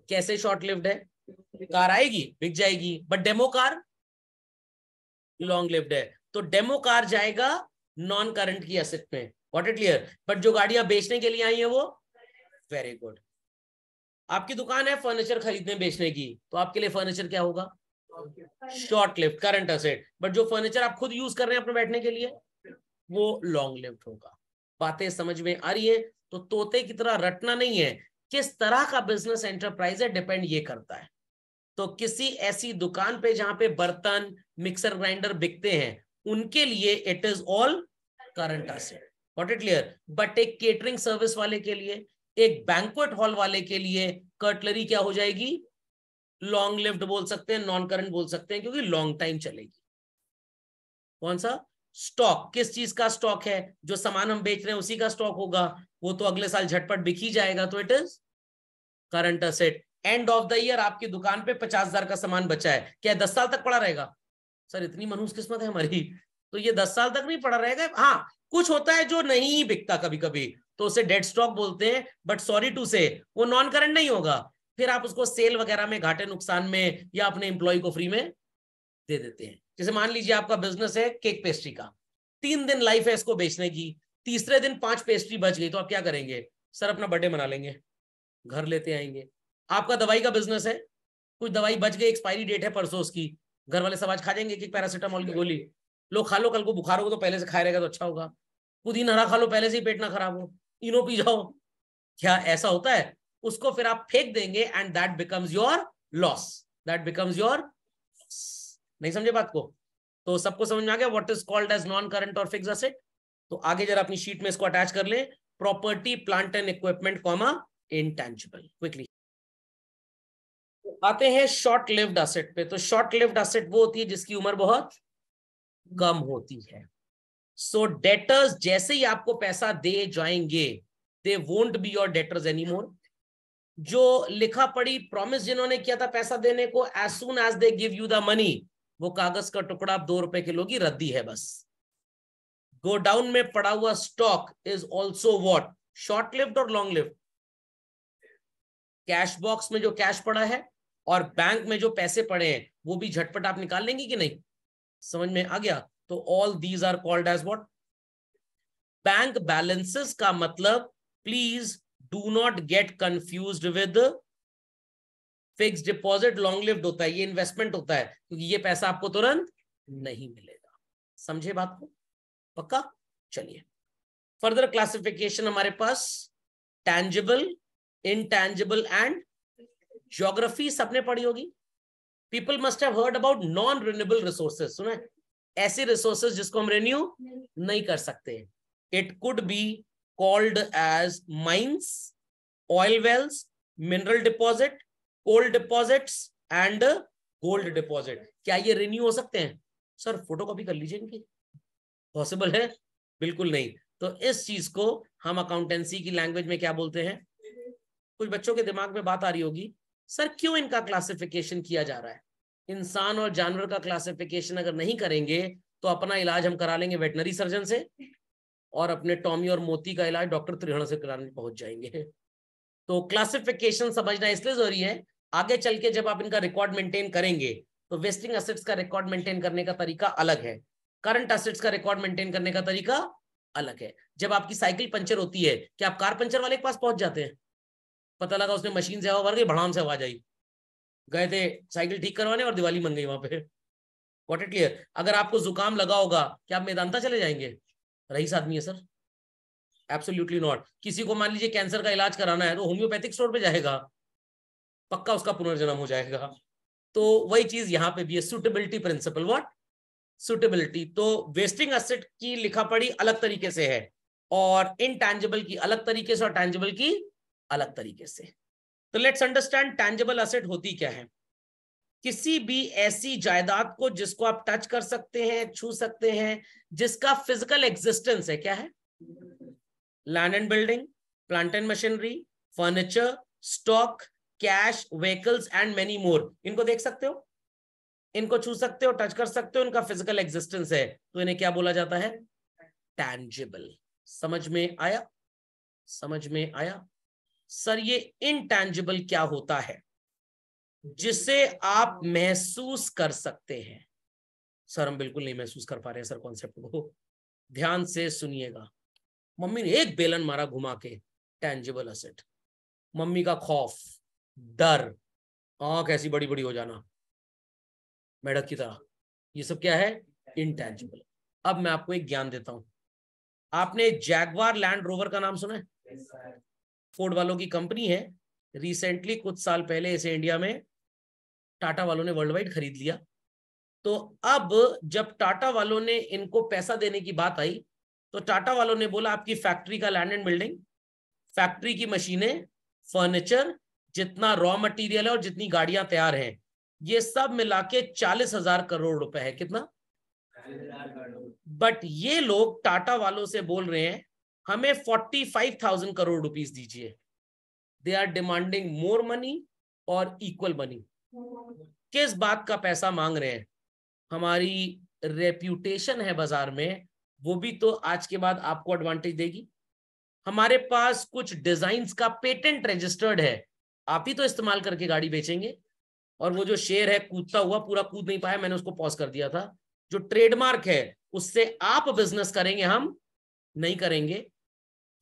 कैसे शॉर्ट लिफ्ट है कार आएगी बिक जाएगी but demo car long lift है तो डेमो कार जाएगा नॉन करंट की असिट में वॉट इट क्लियर बट जो गाड़ियां बेचने के लिए आई है वो वेरी गुड आपकी दुकान है फर्नीचर खरीदने बेचने की तो आपके लिए फर्नीचर क्या होगा short lift current asset but जो फर्नीचर आप खुद यूज कर रहे हैं अपने बैठने के लिए वो लॉन्ग लिफ्ट होगा बातें समझ में आ रही है तो तोते की तरह रटना नहीं है किस तरह का बिजनेस एंटरप्राइज है डिपेंड ये करता है तो किसी ऐसी दुकान पे जहां पे बर्तन मिक्सर ग्राइंडर बिकते हैं उनके लिए it is all current asset what it clear but एक केटरिंग सर्विस वाले के लिए एक बैंकवेट हॉल वाले के लिए कटलरी क्या हो जाएगी लॉन्ग लिफ्ट बोल सकते हैं नॉन करंट बोल सकते हैं क्योंकि लॉन्ग टाइम चलेगी कौन सा स्टॉक किस चीज का स्टॉक है जो सामान हम बेच रहे हैं उसी का स्टॉक होगा वो तो अगले साल झटपट बिकी जाएगा तो it is current asset end of the year आपकी दुकान पे पचास हजार का सामान बचा है क्या दस साल तक पड़ा रहेगा सर इतनी मनहूस किस्मत है हमारी तो ये दस साल तक नहीं पड़ा रहेगा हाँ कुछ होता है जो नहीं बिकता कभी कभी तो उसे डेड स्टॉक बोलते हैं बट सॉरी टू से वो नॉन करंट नहीं होगा फिर आप उसको सेल वगैरह में घाटे नुकसान में या अपने एम्प्लॉय को फ्री में दे देते हैं जैसे मान लीजिए आपका बिजनेस है केक पेस्ट्री का तीन दिन लाइफ है इसको बेचने की तीसरे दिन पांच पेस्ट्री बच गई तो आप क्या करेंगे सर अपना बर्थडे मना लेंगे घर लेते आएंगे आपका दवाई का बिजनेस है कुछ दवाई बच गई एक्सपायरी डेट है परसों उसकी घर वाले सब आज खा जाएंगे कि पैरासिटामोल की गोली लो खा लो कल को बुखार होगा तो पहले से खाए रहेगा तो अच्छा होगा पुदीन हरा खा लो पहले से ही पेट ना खराब हो इनो पी जाओ क्या ऐसा होता है उसको फिर आप फेंक देंगे and that becomes your loss that becomes your नहीं समझे बात को तो सबको समझ में आ गया what is called as non current और फिक्स असेट तो आगे जरा अपनी शीट में इसको अटैच कर ले property plant and equipment comma intangible quickly आते हैं शॉर्ट लिव्ड असेट पे तो शॉर्ट लिव्ड असेट वो होती है जिसकी उम्र बहुत कम होती है सो so, डेटर्स जैसे ही आपको पैसा दे जाएंगे they won't be your debtors any more जो लिखा पड़ी प्रॉमिस जिन्होंने किया था पैसा देने को as soon as they give you the money वो कागज का टुकड़ा आप दो रुपए किलो की रद्दी है बस गोडाउन में पड़ा हुआ stock is also what short lift और लॉन्ग लिफ्ट कैश बॉक्स में जो कैश पड़ा है और बैंक में जो पैसे पड़े हैं वो भी झटपट आप निकाल लेंगे कि नहीं समझ में आ गया तो all these are called as what bank balances का मतलब please do not get confuse with fix deposit long lift होता है ये इन्वेस्टमेंट होता है क्योंकि ये पैसा आपको तुरंत नहीं मिलेगा समझे बात को पक्का चलिए फर्दर क्लासिफिकेशन हमारे पास टैंजिबल इनटैंजिबल एंड ज्योग्राफी सबने पढ़ी होगी people must have heard about non renewable resources सुना है? ऐसे रिसोर्सेज जिसको हम रिन्यू नहीं कर सकते it could be called as mines oil wells mineral deposit coal deposits and gold deposit क्या ये रिन्यू हो सकते हैं सर फोटो कॉपी कर लीजिए इनकी पॉसिबल है बिल्कुल नहीं तो इस चीज को हम अकाउंटेंसी की लैंग्वेज में क्या बोलते हैं कुछ बच्चों के दिमाग में बात आ रही होगी सर क्यों इनका क्लासिफिकेशन किया जा रहा है इंसान और जानवर का क्लासिफिकेशन अगर नहीं करेंगे तो अपना इलाज हम करा लेंगे वेटनरी सर्जन से और अपने टॉमी और मोती का इलाज डॉक्टर त्रिहण से कराने पहुंच जाएंगे तो क्लासिफिकेशन समझना इसलिए जरूरी है आगे चल के जब आप इनका रिकॉर्ड मेंटेन करेंगे तो वेस्टिंग असेट्स का रिकॉर्ड मेंटेन करने का तरीका अलग है करंट असेट्स का रिकॉर्ड मेंटेन करने का तरीका अलग है जब आपकी साइकिल पंचर होती है कि आप कार पंचर वाले के पास पहुंच जाते हैं पता लगा उसने मशीन से हवा भर गई भड़ाम से हवा जाई गए थे साइकिल ठीक करवाने और दिवाली मन गई वहां पे वॉट इट क्लियर अगर आपको जुकाम लगा होगा कि आप मेदांता चले जाएंगे रईस आदमी है सर एब्सोल्यूटली नॉट किसी को मान लीजिए कैंसर का इलाज कराना है तो होम्योपैथिक स्टोर पे जाएगा पक्का उसका पुनर्जन्म हो जाएगा तो वही चीज यहाँ पे भी है सुटेबिलिटी प्रिंसिपल व्हाट सुटेबिलिटी तो वेस्टिंग असेट की लिखा पड़ी अलग तरीके से है और टैंजेबल की अलग तरीके से और टैंजेबल की अलग तरीके से तो लेट्स अंडरस्टैंड टैंजेबल असेट होती क्या है किसी भी ऐसी जायदाद को जिसको आप टच कर सकते हैं छू सकते हैं जिसका फिजिकल एग्जिस्टेंस है क्या है land and building plant and machinery furniture stock cash vehicles and many more इनको देख सकते हो इनको छू सकते हो टच कर सकते हो इनका फिजिकल एग्जिस्टेंस है तो इन्हें क्या बोला जाता है टैंजिबल समझ में आया समझ में आया सर ये इनटैंजिबल क्या होता है जिसे आप हाँ। महसूस कर सकते हैं सर हम बिल्कुल नहीं महसूस कर पा रहे हैं सर कॉन्सेप्ट को ध्यान से सुनिएगा मम्मी ने एक बेलन मारा घुमा के टैंजिबल असेट मम्मी का खौफ डर आंख ऐसी बड़ी बड़ी हो जाना मेढक की तरह ये सब क्या है इंटेंजिबल अब मैं आपको एक ज्ञान देता हूं आपने जैगवार लैंड रोवर का नाम सुना है फोर्ड वालों की कंपनी है रिसेंटली कुछ साल पहले इसे इंडिया में टाटा वालों ने वर्ल्ड वाइड खरीद लिया तो अब जब टाटा वालों ने इनको पैसा देने की बात आई तो टाटा वालों ने बोला आपकी फैक्ट्री का लैंड एंड बिल्डिंग फैक्ट्री की मशीनें फर्नीचर जितना रॉ मटेरियल है और जितनी गाड़ियां तैयार हैं ये सब मिला के चालीस हजार करोड़ रुपए है कितना बट ये लोग टाटा वालों से बोल रहे हैं हमें forty five thousand crore rupees दीजिए they are demanding more money और इक्वल मनी किस बात का पैसा मांग रहे हैं हमारी रेप्यूटेशन है बाजार में वो भी तो आज के बाद आपको एडवांटेज देगी हमारे पास कुछ डिजाइन का पेटेंट रजिस्टर्ड है आप ही तो इस्तेमाल करके गाड़ी बेचेंगे और वो जो शेयर है कूदता हुआ पूरा कूद नहीं पाया मैंने उसको पॉज कर दिया था जो ट्रेडमार्क है उससे आप बिजनेस करेंगे हम नहीं करेंगे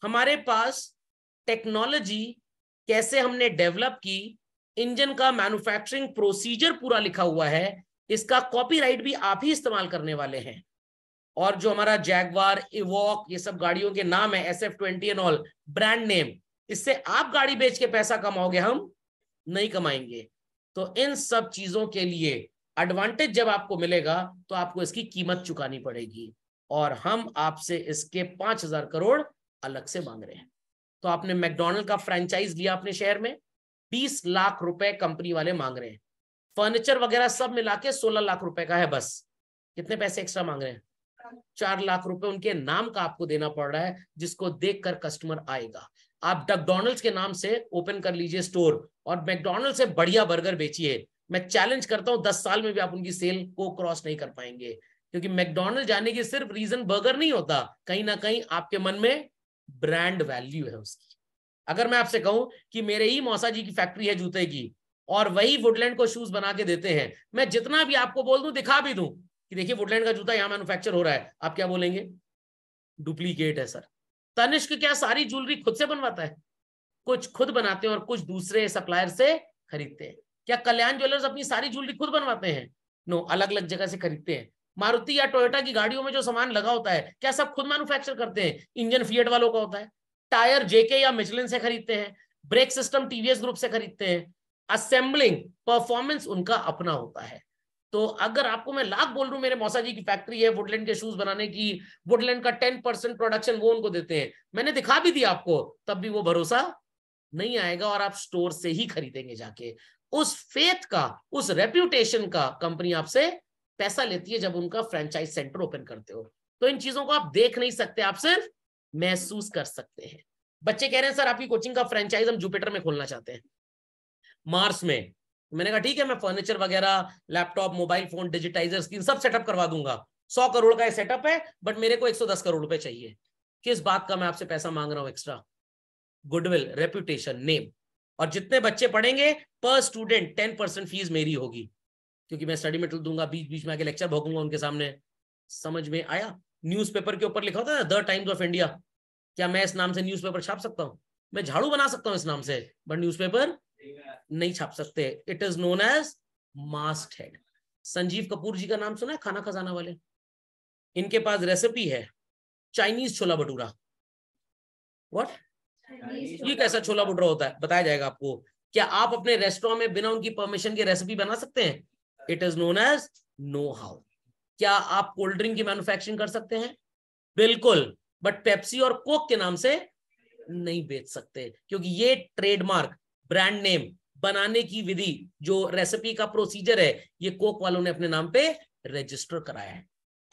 हमारे पास टेक्नोलॉजी कैसे हमने डेवलप की इंजन का मैन्युफैक्चरिंग प्रोसीजर पूरा लिखा हुआ है इसका कॉपीराइट भी आप ही इस्तेमाल करने वाले हैं और जो हमारा जैगवार इवॉक ये सब गाड़ियों के नाम है S F twenty and all brand name इससे आप गाड़ी बेच के पैसा कमाओगे हम नहीं कमाएंगे तो इन सब चीजों के लिए एडवांटेज जब आपको मिलेगा तो आपको इसकी कीमत चुकानी पड़ेगी और हम आपसे इसके पांच हजार करोड़ अलग से मांग रहे हैं तो आपने मैकडोनल्ड का फ्रेंचाइज लिया अपने शहर में बीस लाख रुपए कंपनी वाले मांग रहे हैं फर्नीचर वगैरह सब मिला के सोलह लाख रुपए का है बस कितने पैसे एक्स्ट्रा मांग रहे हैं चार लाख रुपए उनके नाम का आपको देना पड़ रहा है जिसको देखकर कस्टमर आएगा आप डकडोनल्ड्स के नाम से ओपन कर लीजिए स्टोर और मैकडोनल्ड से बढ़िया बर्गर बेचिए मैं चैलेंज करता हूं दस साल में भी आप उनकी सेल को क्रॉस नहीं कर पाएंगे क्योंकि मैकडोनल्ड जाने की सिर्फ रीजन बर्गर नहीं होता कहीं ना कहीं आपके मन में ब्रांड वैल्यू है उसकी अगर मैं आपसे कहूं कि मेरे ही मौसा जी की फैक्ट्री है जूते की और वही वुडलैंड को शूज बना के देते हैं मैं जितना भी आपको बोल दूं दिखा भी दूं कि देखिए वुडलैंड का जूता यहां मैन्युफैक्चर हो रहा है आप क्या बोलेंगे डुप्लीकेट है सर तनिष्क क्या सारी ज्वेलरी खुद से बनवाता है कुछ खुद बनाते हैं और कुछ दूसरे सप्लायर से खरीदते हैं क्या कल्याण ज्वेलर्स अपनी सारी ज्वेलरी खुद बनवाते हैं नो अलग अलग जगह से खरीदते हैं मारुति या टोयोटा की गाड़ियों में जो सामान लगा होता है क्या सब खुद मैन्युफैक्चर करते हैं इंजन फिएट वालों का होता है टायर जेके या मिचलिन से खरीदते हैं ब्रेक सिस्टम टीवीएस ग्रुप से खरीदते हैं असेंबलिंग परफॉर्मेंस उनका अपना होता है तो अगर आपको मैं लाख बोल रहा हूं मेरे मौसा जी की फैक्ट्री है वुडलैंड के शूज बनाने की वुडलैंड का टेन परसेंट प्रोडक्शन वो उनको देते हैं मैंने दिखा भी दिया आपको तब भी वो भरोसा नहीं आएगा और आप स्टोर से ही खरीदेंगे जाके उस फेथ का उस रेप्यूटेशन का कंपनी आपसे पैसा लेती है जब उनका फ्रेंचाइज सेंटर ओपन करते हो तो इन चीजों को आप देख नहीं सकते आप सिर्फ महसूस कर सकते हैं बच्चे कह रहे हैं सर आपकी कोचिंग का फ्रेंचाइज हम जुपिटर में खोलना चाहते हैं मार्स में तो मैंने कहा ठीक है मैं फर्नीचर वगैरह laptop mobile phone digitiser screen सब सेटअप करवा दूंगा सौ करोड़ का ये सेटअप है बट मेरे को एक सौ दस करोड़ रुपए चाहिए किस बात का मैं आपसे पैसा मांग रहा हूँ एक्स्ट्रा गुडविल रेप्यूटेशन नेम और जितने बच्चे पढ़ेंगे पर स्टूडेंट टेन परसेंट फीस मेरी होगी क्योंकि मैं स्टडी मेटेरियल तो दूंगा बीच बीच में आके लेक्चर भोगूंगा उनके सामने समझ में आया न्यूज़पेपर के ऊपर लिखा होता है ना द टाइम्स ऑफ इंडिया क्या मैं इस नाम से न्यूज़पेपर छाप सकता हूँ मैं झाड़ू बना सकता हूँ इस नाम से बट न्यूज नहीं छाप सकते it is known as masthead Sanjeev Kapoor ji का नाम सुना है खाना खजाना वाले इनके पास रेसिपी है चाइनीज छोला भटूरा वट ये कैसा छोला भटूरा होता है बताया जाएगा आपको क्या आप अपने रेस्टोरेंट में बिना उनकी परमिशन के रेसिपी बना सकते हैं it is known as know how क्या आप कोल्ड ड्रिंक की मैन्युफैक्चरिंग कर सकते हैं बिल्कुल बट पेप्सी और कोक के नाम से नहीं बेच सकते क्योंकि ये ट्रेडमार्क ब्रांड नेम बनाने की विधि जो रेसिपी का प्रोसीजर है ये कोक वालों ने अपने नाम पे रजिस्टर कराया है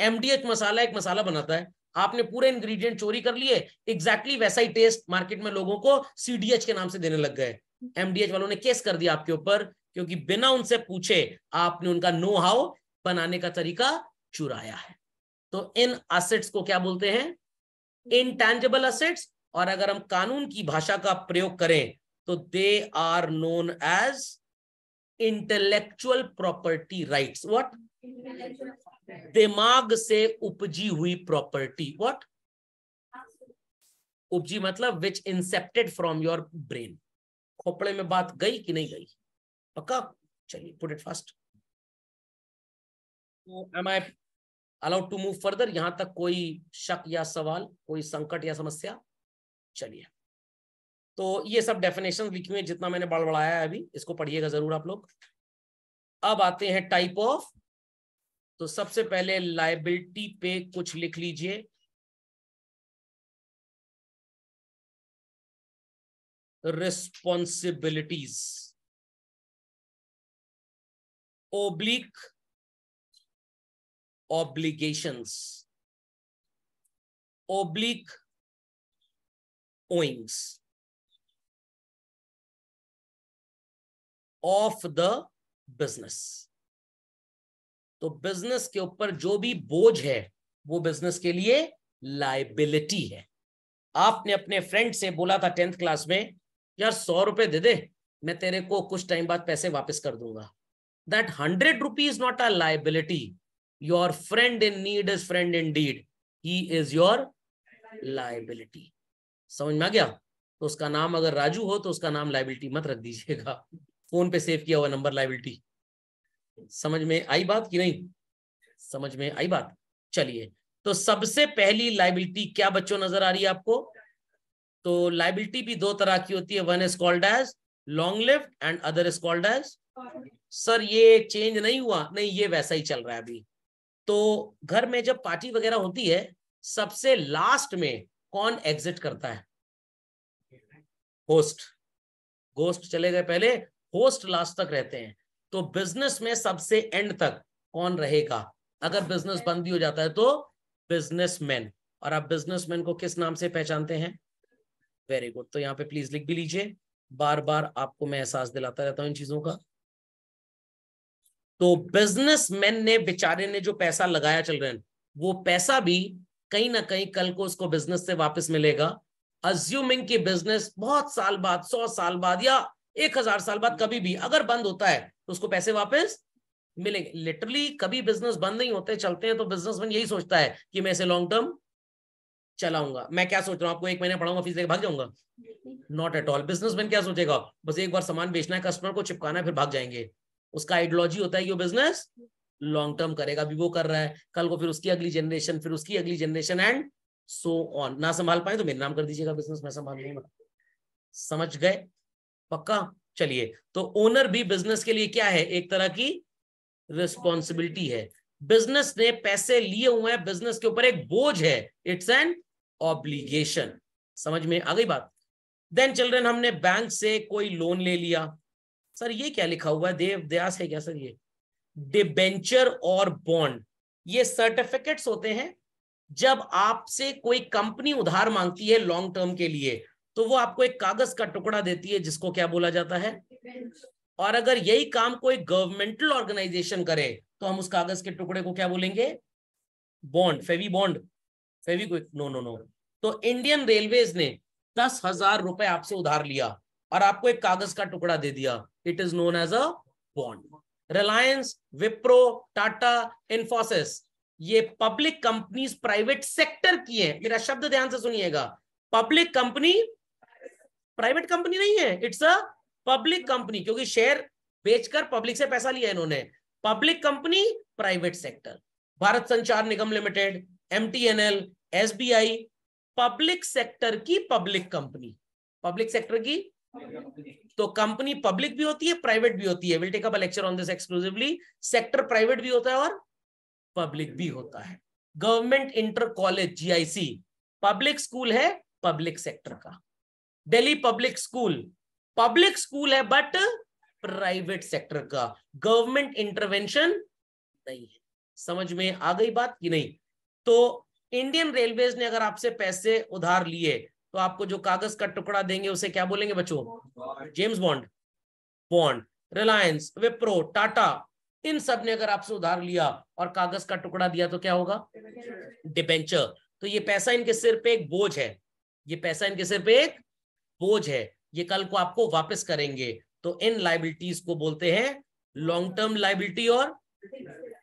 एमडीएच मसाला एक मसाला बनाता है आपने पूरे इंग्रेडिएंट चोरी कर लिए एग्जैक्टली exactly वैसा ही टेस्ट मार्केट में लोगों को सीडीएच के नाम से देने लग गए एमडीएच वालों ने केस कर दिया आपके ऊपर क्योंकि बिना उनसे पूछे आपने उनका नो हाउ बनाने का तरीका चुराया है तो इन असेट्स को क्या बोलते हैं इनटैंजेबल असेट्स और अगर हम कानून की भाषा का प्रयोग करें तो they are known as intellectual property rights what दिमाग से उपजी हुई प्रॉपर्टी व्हाट उपजी मतलब which incepted from your brain खोपड़े में बात गई कि नहीं गई पक्का चलिए put it fast am I allowed to move further यहां तक कोई शक या सवाल कोई संकट या समस्या चलिए तो ये सब डेफिनेशन लिखी हुई है जितना मैंने बड़ बढ़ाया है अभी इसको पढ़िएगा जरूर आप लोग अब आते हैं टाइप ऑफ तो सबसे पहले लाइबिलिटी पे कुछ लिख लीजिए responsibilities oblique obligations oblique owings of the business तो बिजनेस के ऊपर जो भी बोझ है वो बिजनेस के लिए लाइबिलिटी है आपने अपने फ्रेंड से बोला था टेंथ क्लास में यार सौ रुपए दे दे मैं तेरे को कुछ टाइम बाद पैसे वापस कर दूंगा that hundred rupee is not a liability your friend in need is friend in deed he is your liability समझ में आ गया तो उसका नाम अगर राजू हो तो उसका नाम लाइबिलिटी मत रख दीजिएगा फोन पे सेव किया हुआ नंबर लाइबिलिटी समझ में आई बात कि नहीं समझ में आई बात चलिए तो सबसे पहली लाइबिलिटी क्या बच्चों नजर आ रही है आपको तो लाइबिलिटी भी दो तरह की होती है one is called as long lift and other is called as sir ये चेंज नहीं हुआ नहीं ये वैसा ही चल रहा है अभी तो घर में जब पार्टी वगैरह होती है सबसे लास्ट में कौन एग्जिट करता है होस्ट गोस्ट चले गए पहले होस्ट लास्ट तक रहते हैं तो बिजनेस में सबसे एंड तक कौन रहेगा अगर बिजनेस बंद भी हो जाता है तो बिजनेसमैन और आप बिजनेसमैन को किस नाम से पहचानते हैं वेरी गुड तो यहाँ पे प्लीज लिख भी लीजिए बार बार आपको मैं एहसास दिलाता रहता हूं इन चीजों का तो बिजनेसमैन ने बेचारे ने जो पैसा लगाया चल हैं, वो पैसा भी कहीं ना कहीं कल को उसको बिजनेस से वापस मिलेगा अज्यूमिंग की बिजनेस बहुत साल बाद सौ साल बाद या एक हजार साल बाद कभी भी अगर बंद होता है तो उसको पैसे वापस मिलेंगे लिटरली कभी बिजनेस बंद नहीं होते चलते हैं तो बिजनेसमैन यही सोचता है कि मैं इसे लॉन्ग टर्म चलाऊंगा मैं क्या सोच रहा हूँ आपको एक महीने पढ़ाऊंगा फीस देकर भाग जाऊंगा नॉट एट ऑल बिजनेसमैन क्या सोचेगा बस एक बार सामान बेचना है कस्टमर को चिपकाना है फिर भाग जाएंगे उसका आइडियोलॉजी होता है कि वो बिजनेस लॉन्ग टर्म करेगा अभी वो कर रहा है कल को फिर उसकी अगली जनरेशन फिर उसकी अगली जनरेशन एंड सो ऑन ना संभाल पाए तो मेरे नाम कर दीजिएगा बिजनेस मैं संभाल नहीं समझ गए पक्का चलिए तो ओनर भी बिजनेस के लिए क्या है एक तरह की रिस्पॉन्सिबिलिटी है बिजनेस ने पैसे लिए हुए हैं बिजनेस के ऊपर एक बोझ है इट्स एन ऑब्लिगेशन समझ में आ गई बात देन चिल्ड्रन हमने बैंक से कोई लोन ले लिया सर ये क्या लिखा हुआ है देव दयास है क्या सर ये डिबेंचर और बॉन्ड ये सर्टिफिकेट्स होते हैं जब आपसे कोई कंपनी उधार मांगती है लॉन्ग टर्म के लिए तो वो आपको एक कागज का टुकड़ा देती है जिसको क्या बोला जाता है और अगर यही काम कोई गवर्नमेंटल ऑर्गेनाइजेशन करे तो हम उस कागज के टुकड़े को क्या बोलेंगे bond फेवी Fevibond Fevicol no no no तो इंडियन रेलवेज ने दस हजार रुपए आपसे उधार लिया और आपको एक कागज का टुकड़ा दे दिया it is known as a bond Reliance Wipro Tata Infosys ये पब्लिक कंपनीज प्राइवेट सेक्टर की है मेरा शब्द ध्यान से सुनिएगा पब्लिक कंपनी प्राइवेट कंपनी नहीं है इट्स अ पब्लिक कंपनी क्योंकि शेयर बेचकर पब्लिक से पैसा लिया इन्होंने public company private sector Bharat Sanchar Nigam limited MTNL SBI public sector की पब्लिक कंपनी पब्लिक सेक्टर की तो कंपनी पब्लिक भी होती है प्राइवेट भी होती है will take up lecture on this exclusively sector private भी होता है और पब्लिक भी होता है government inter college GIC public school है पब्लिक सेक्टर का Delhi public school public school है बट प्राइवेट सेक्टर का गवर्नमेंट इंटरवेंशन नहीं है समझ में आ गई बात कि नहीं तो इंडियन रेलवेज ने अगर आपसे पैसे उधार लिए तो आपको जो कागज का टुकड़ा देंगे उसे क्या बोलेंगे बच्चों James Bond bond Reliance Wipro Tata इन सब ने अगर आपसे उधार लिया और कागज का टुकड़ा दिया तो क्या होगा डिपेंचर तो ये पैसा इनके सिर पे एक बोझ है ये पैसा इनके सिर पे एक बोझ है ये कल को आपको वापस करेंगे तो इन लाइबिलिटीज को बोलते हैं लॉन्ग टर्म लाइबिलिटी और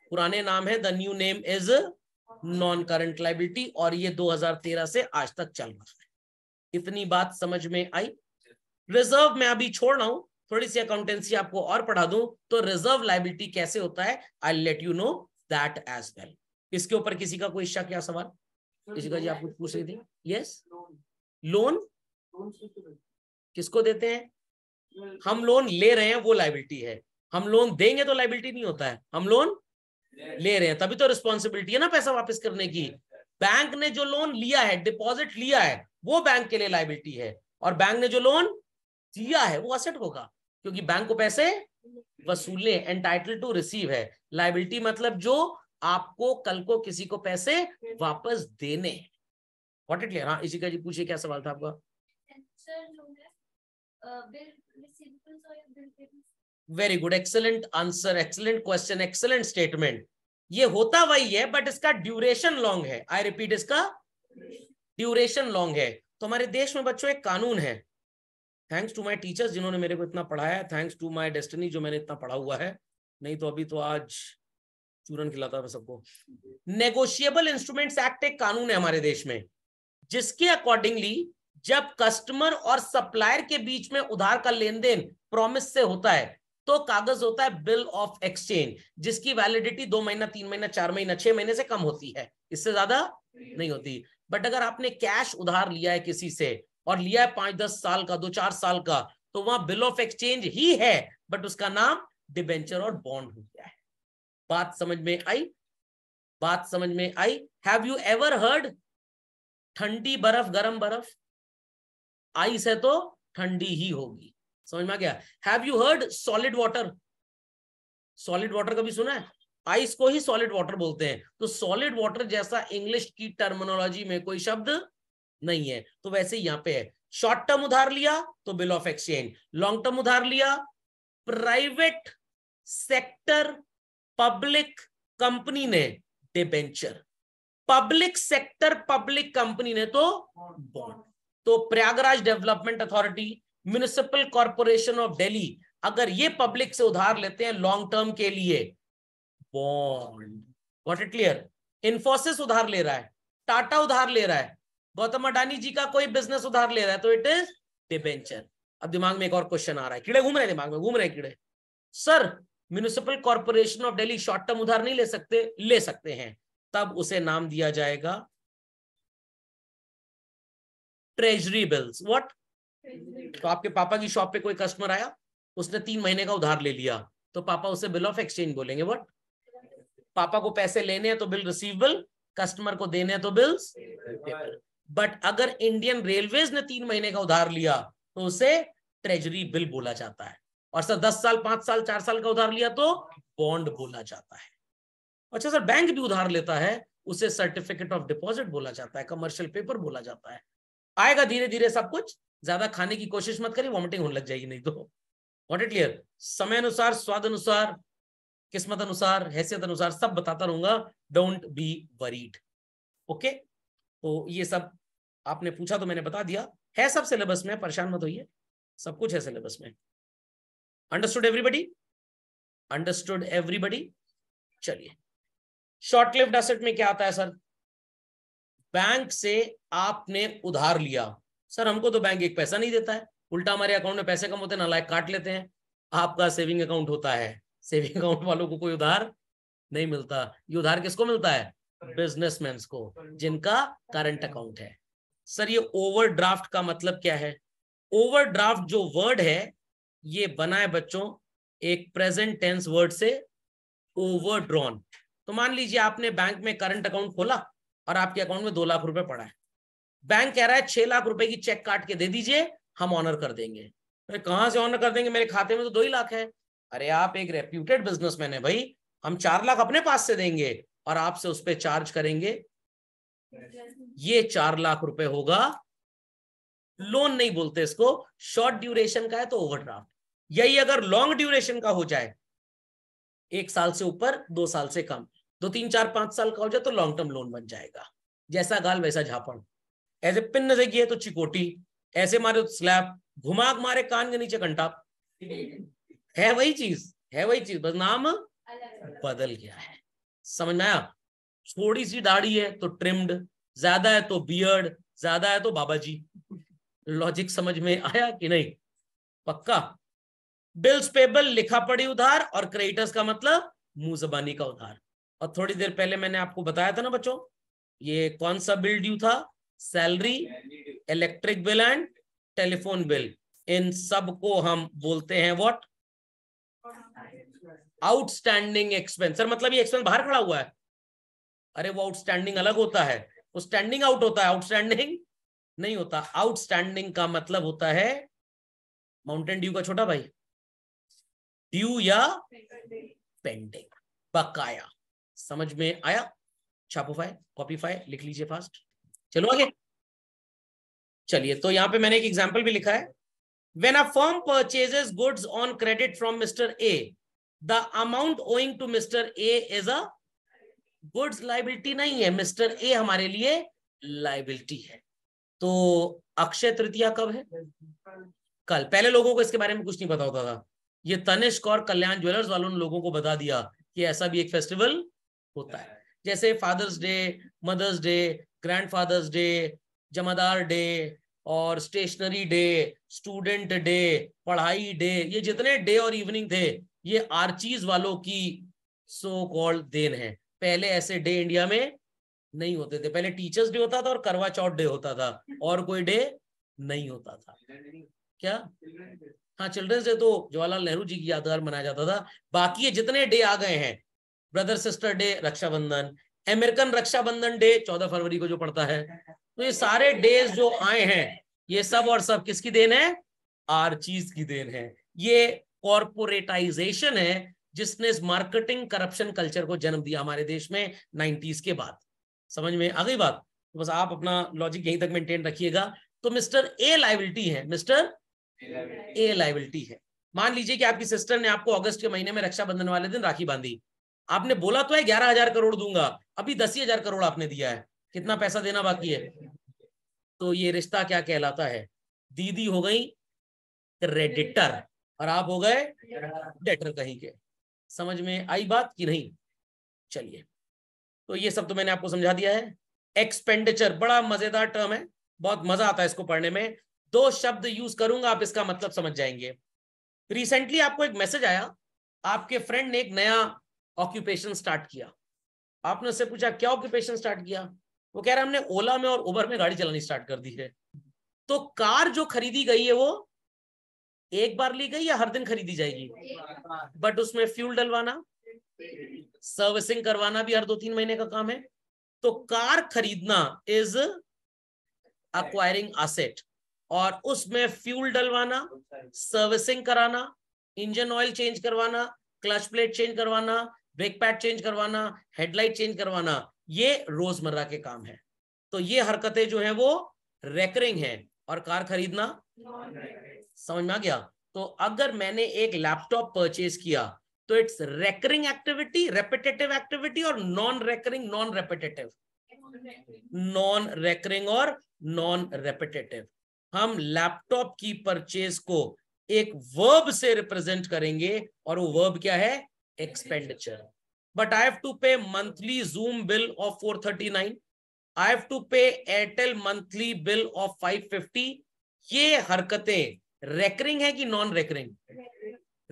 पुराने नाम है the new name is non current liability और ये 2013 से आज तक चल रहा है इतनी बात समझ में आई रिजर्व मैं अभी छोड़ रहा हूं थोड़ी सी अकाउंटेंसी आपको और पढ़ा दूं तो रिजर्व लाइबिलिटी कैसे होता है I let you know that as well इसके ऊपर किसी का कोई शक या सवाल किसी का जी आप कुछ पूछ रही थी यस लोन किसको देते हैं हम लोन ले रहे हैं वो लाइबिलिटी है हम लोन देंगे तो लाइबिलिटी नहीं होता है हम लोन ले रहे हैं तभी तो रिस्पॉन्सिबिलिटी है ना पैसा वापस करने की बैंक ने जो लोन लिया है डिपॉजिट लिया है वो बैंक के लिए लाइबिलिटी है और बैंक ने जो लोन दिया है वो असेट होगा क्योंकि बैंक को पैसे वसूलने एंटाइटल टू रिसीव है लाइबिलिटी मतलब जो आपको कल को किसी को पैसे वापस देने वॉट इट क्लियर हाँ इसी का जी पूछिए क्या सवाल था आपका very good excellent answer excellent question excellent statement ये होता वही है बट इसका ड्यूरेशन लॉन्ग है आई रिपीट इसका ड्यूरेशन लॉन्ग है तो हमारे देश में बच्चों एक कानून है थैंक्स टू माय टीचर्स जिन्होंने मेरे को इतना पढ़ाया थैंक्स टू माय डेस्टिनी जो मैंने इतना पढ़ा हुआ है नहीं तो अभी तो आज चूरन खिलाता मैं सबको नेगोशिएबल इंस्ट्रूमेंट्स एक्ट एक कानून है हमारे देश में जिसके अकॉर्डिंगली जब कस्टमर और सप्लायर के बीच में उधार का लेन देन प्रोमिस से होता है तो कागज होता है बिल ऑफ एक्सचेंज जिसकी वैलिडिटी दो महीना तीन महीना चार महीना छह महीने से कम होती है इससे ज्यादा नहीं होती बट अगर आपने कैश उधार लिया है किसी से और लिया है पांच दस साल का दो चार साल का तो वहां बिल ऑफ एक्सचेंज ही है बट उसका नाम डिबेंचर और बॉन्ड हो गया है बात समझ में आई बात समझ में आई हैव यू एवर हर्ड ठंडी बर्फ गरम बर्फ आइस है तो ठंडी ही होगी समझ में आ गया have you heard solid water solid water कभी सुना है आइस को ही सॉलिड वाटर बोलते हैं तो सॉलिड वाटर जैसा इंग्लिश की टर्मिनोलॉजी में कोई शब्द नहीं है तो वैसे यहां पे है शॉर्ट टर्म उधार लिया तो bill of exchange long term उधार लिया प्राइवेट सेक्टर पब्लिक कंपनी ने debenture public sector public company ने तो बॉन्ड तो Prayagraj development authority municipal corporation of Delhi अगर ये पब्लिक से उधार लेते हैं लॉन्ग टर्म के लिए bond what it clear Infosys उधार ले रहा है टाटा उधार ले रहा है गौतम अडानी जी का कोई बिजनेस उधार ले रहा है तो इट इज डिबेंचर अब दिमाग में एक और क्वेश्चन आ रहा है कीड़े घूम रहे हैं दिमाग में घूम रहे हैं कीड़े sir municipal corporation of Delhi short term उधार नहीं ले सकते ले सकते हैं तब उसे नाम दिया जाएगा ट्रेजरी बिल्स व्हाट तो आपके पापा की शॉप पे कोई कस्टमर आया उसने तीन महीने का उधार ले लिया तो पापा उसे बिल ऑफ एक्सचेंज बोलेंगे व्हाट पापा को पैसे लेने हैं तो बिल रिसीवेबल कस्टमर को देने हैं तो बिल्स बट अगर इंडियन रेलवे ने तीन महीने का उधार लिया तो उसे ट्रेजरी बिल बोला जाता है और सर दस साल पांच साल चार साल का उधार लिया तो बॉन्ड बोला जाता है अच्छा सर बैंक भी उधार लेता है उसे सर्टिफिकेट ऑफ डिपॉजिट बोला जाता है कमर्शियल पेपर बोला जाता है आएगा धीरे धीरे सब कुछ ज्यादा खाने की कोशिश मत करिए वॉमिटिंग होने लग जाएगी नहीं तो वॉट इट क्लियर समय अनुसार स्वाद अनुसार किस्मत अनुसार हैसियत अनुसार सब बताता रहूंगा डोंट बी वरीड ओके तो ये सब आपने पूछा तो मैंने बता दिया है सब सिलेबस में परेशान मत होइए सब कुछ है सिलेबस में अंडरस्टूड एवरीबडी अंडरस्टूड एवरीबडी चलिए शॉर्ट लिफ्ट असेट में क्या आता है सर बैंक से आपने उधार लिया सर हमको तो बैंक एक पैसा नहीं देता है उल्टा हमारे अकाउंट में पैसे कम होते हैं नालायक काट लेते हैं आपका सेविंग अकाउंट होता है सेविंग अकाउंट वालों को कोई उधार नहीं मिलता ये उधार किसको मिलता है बिजनेसमैन को जिनका करंट अकाउंट है सर ये ओवरड्राफ्ट का मतलब क्या है ओवरड्राफ्ट जो वर्ड है ये बना है बच्चों एक प्रेजेंट टेंस वर्ड से ओवरड्रॉन तो मान लीजिए आपने बैंक में करंट अकाउंट खोला और आपके अकाउंट में दो लाख रुपए पड़ा है बैंक कह रहा है छह लाख रुपए की चेक काट के दे दीजिए हम ऑनर कर देंगे अरे कहाँ से ऑनर कर देंगे मेरे खाते में तो दो ही लाख है अरे आप एक रेप्यूटेड बिजनेसमैन है भाई हम चार लाख अपने पास से देंगे और आपसे उस पर चार्ज करेंगे ये चार लाख रुपए होगा लोन नहीं बोलते इसको शॉर्ट ड्यूरेशन का है तो ओवरड्राफ्ट यही अगर लॉन्ग ड्यूरेशन का हो जाए एक साल से ऊपर दो साल से कम दो तीन चार पांच साल का हो जाए तो लॉन्ग टर्म लोन बन जाएगा जैसा गाल वैसा झापड़ ऐसे पिन नजर किए तो चिकोटी ऐसे मारे तो स्लैब घुमा मारे कान के नीचे घंटा है वही चीज है वही चीज बस नाम बदल गया है समझ में आया थोड़ी सी दाढ़ी है तो ट्रिम्ड ज्यादा है तो बियर्ड ज्यादा है तो बाबा जी लॉजिक समझ में आया कि नहीं पक्का बिल्स पेबल लिखा पड़ी उधार और क्रेडिटर्स का मतलब मुंह जबानी का उधार और थोड़ी देर पहले मैंने आपको बताया था ना बच्चों ये कौन सा बिल ड्यू था salary electric bill and telephone bill इन सब को हम बोलते हैं व्हाट आउटस्टैंडिंग एक्सपेंस सर मतलब ये एक्सपेंस बाहर खड़ा हुआ है अरे वो आउटस्टैंडिंग अलग होता है वो स्टैंडिंग आउट होता है आउटस्टैंडिंग नहीं होता आउटस्टैंडिंग का मतलब होता है माउंटेन ड्यू का छोटा भाई ड्यू या पेंडिंग बकाया समझ में आया छापोफाई कॉपीफाई लिख लीजिए फास्ट चलो आगे चलिए तो यहाँ पे मैंने एक एग्जाम्पल भी लिखा है when a firm purchases goods on credit from mister A the amount owing to mister A is a goods liability नहीं है मिस्टर ए हमारे लिए लाइबिलिटी है तो अक्षय तृतीया कब है कल पहले लोगों को इसके बारे में कुछ नहीं पता होता था ये तनिष्क और कल्याण ज्वेलर्स वालों ने लोगों को बता दिया कि ऐसा भी एक फेस्टिवल होता है जैसे father's day mother's day grandfather's day जमादार डे और स्टेशनरी डे स्टूडेंट डे पढ़ाई डे ये जितने डे और इवनिंग थे ये आर्चीज वालों की सो कॉल्ड देन है पहले ऐसे डे इंडिया में नहीं होते थे पहले टीचर्स डे होता था और करवा चौथ डे होता था और कोई डे नहीं होता था क्या हाँ चिल्ड्रंस डे तो जवाहरलाल नेहरू जी की यादगार मनाया जाता था बाकी ये जितने डे आ गए हैं brother sister day Rakshabandhan American Rakshabandhan day चौदह फरवरी को जो पड़ता है तो ये सारे डेज जो आए हैं ये सब और सब किसकी देन है आर चीज की देन है ये कॉरपोरेटाइजेशन है जिसने इस मार्केटिंग करप्शन कल्चर को जन्म दिया हमारे देश में नाइन्टीज के बाद समझ में आ गई बात तो बस आप अपना लॉजिक यहीं तक मेंटेन रखिएगा तो मिस्टर ए लाइबिलिटी है मिस्टर ए लाइबिलिटी है मान लीजिए कि आपकी सिस्टर ने आपको अगस्त के महीने में रक्षाबंधन वाले दिन राखी बांधी आपने बोला तो है ग्यारह हजार करोड़ दूंगा अभी दस ही हजार करोड़ आपने दिया है कितना पैसा देना बाकी है तो ये रिश्ता क्या कहलाता है दीदी हो गई क्रेडिटर और आप हो गए डेटर कहीं के समझ में आई बात कि नहीं चलिए तो ये सब तो मैंने आपको समझा दिया है एक्सपेंडिचर बड़ा मजेदार टर्म है बहुत मजा आता है इसको पढ़ने में दो शब्द यूज करूंगा आप इसका मतलब समझ जाएंगे रिसेंटली आपको एक मैसेज आया आपके फ्रेंड ने एक नया ऑक्यूपेशन स्टार्ट किया आपने उससे पूछा क्या ऑक्यूपेशन स्टार्ट किया वो कह रहा हमने ओला में और उबर में गाड़ी चलानी स्टार्ट कर दी है तो कार जो खरीदी गई है वो एक बार ली गई या हर दिन खरीदी जाएगी बट उसमें फ्यूल डलवाना सर्विसिंग करवाना भी हर दो तीन महीने का काम है तो कार खरीदना इज अक्वायरिंग असेट और उसमें फ्यूल डलवाना सर्विसिंग कराना इंजन ऑयल चेंज करवाना क्लच प्लेट चेंज करवाना ब्रेक पैड चेंज करवाना हेडलाइट चेंज करवाना ये रोजमर्रा के काम है तो ये हरकतें जो है वो रेकरिंग है और कार खरीदना समझ में आ गया तो अगर मैंने एक लैपटॉप परचेज किया तो it's recurring activity repetitive activity और non recurring non repetitive non recurring और नॉन रेपिटेटिव हम लैपटॉप की परचेज को एक वर्ब से रिप्रेजेंट करेंगे और वो वर्ब क्या है expenditure. But I have to pay monthly Zoom bill of 439. I have to pay Airtel monthly bill of 550. ये हरकतें रेकरिंग है कि नॉन रेकरिंग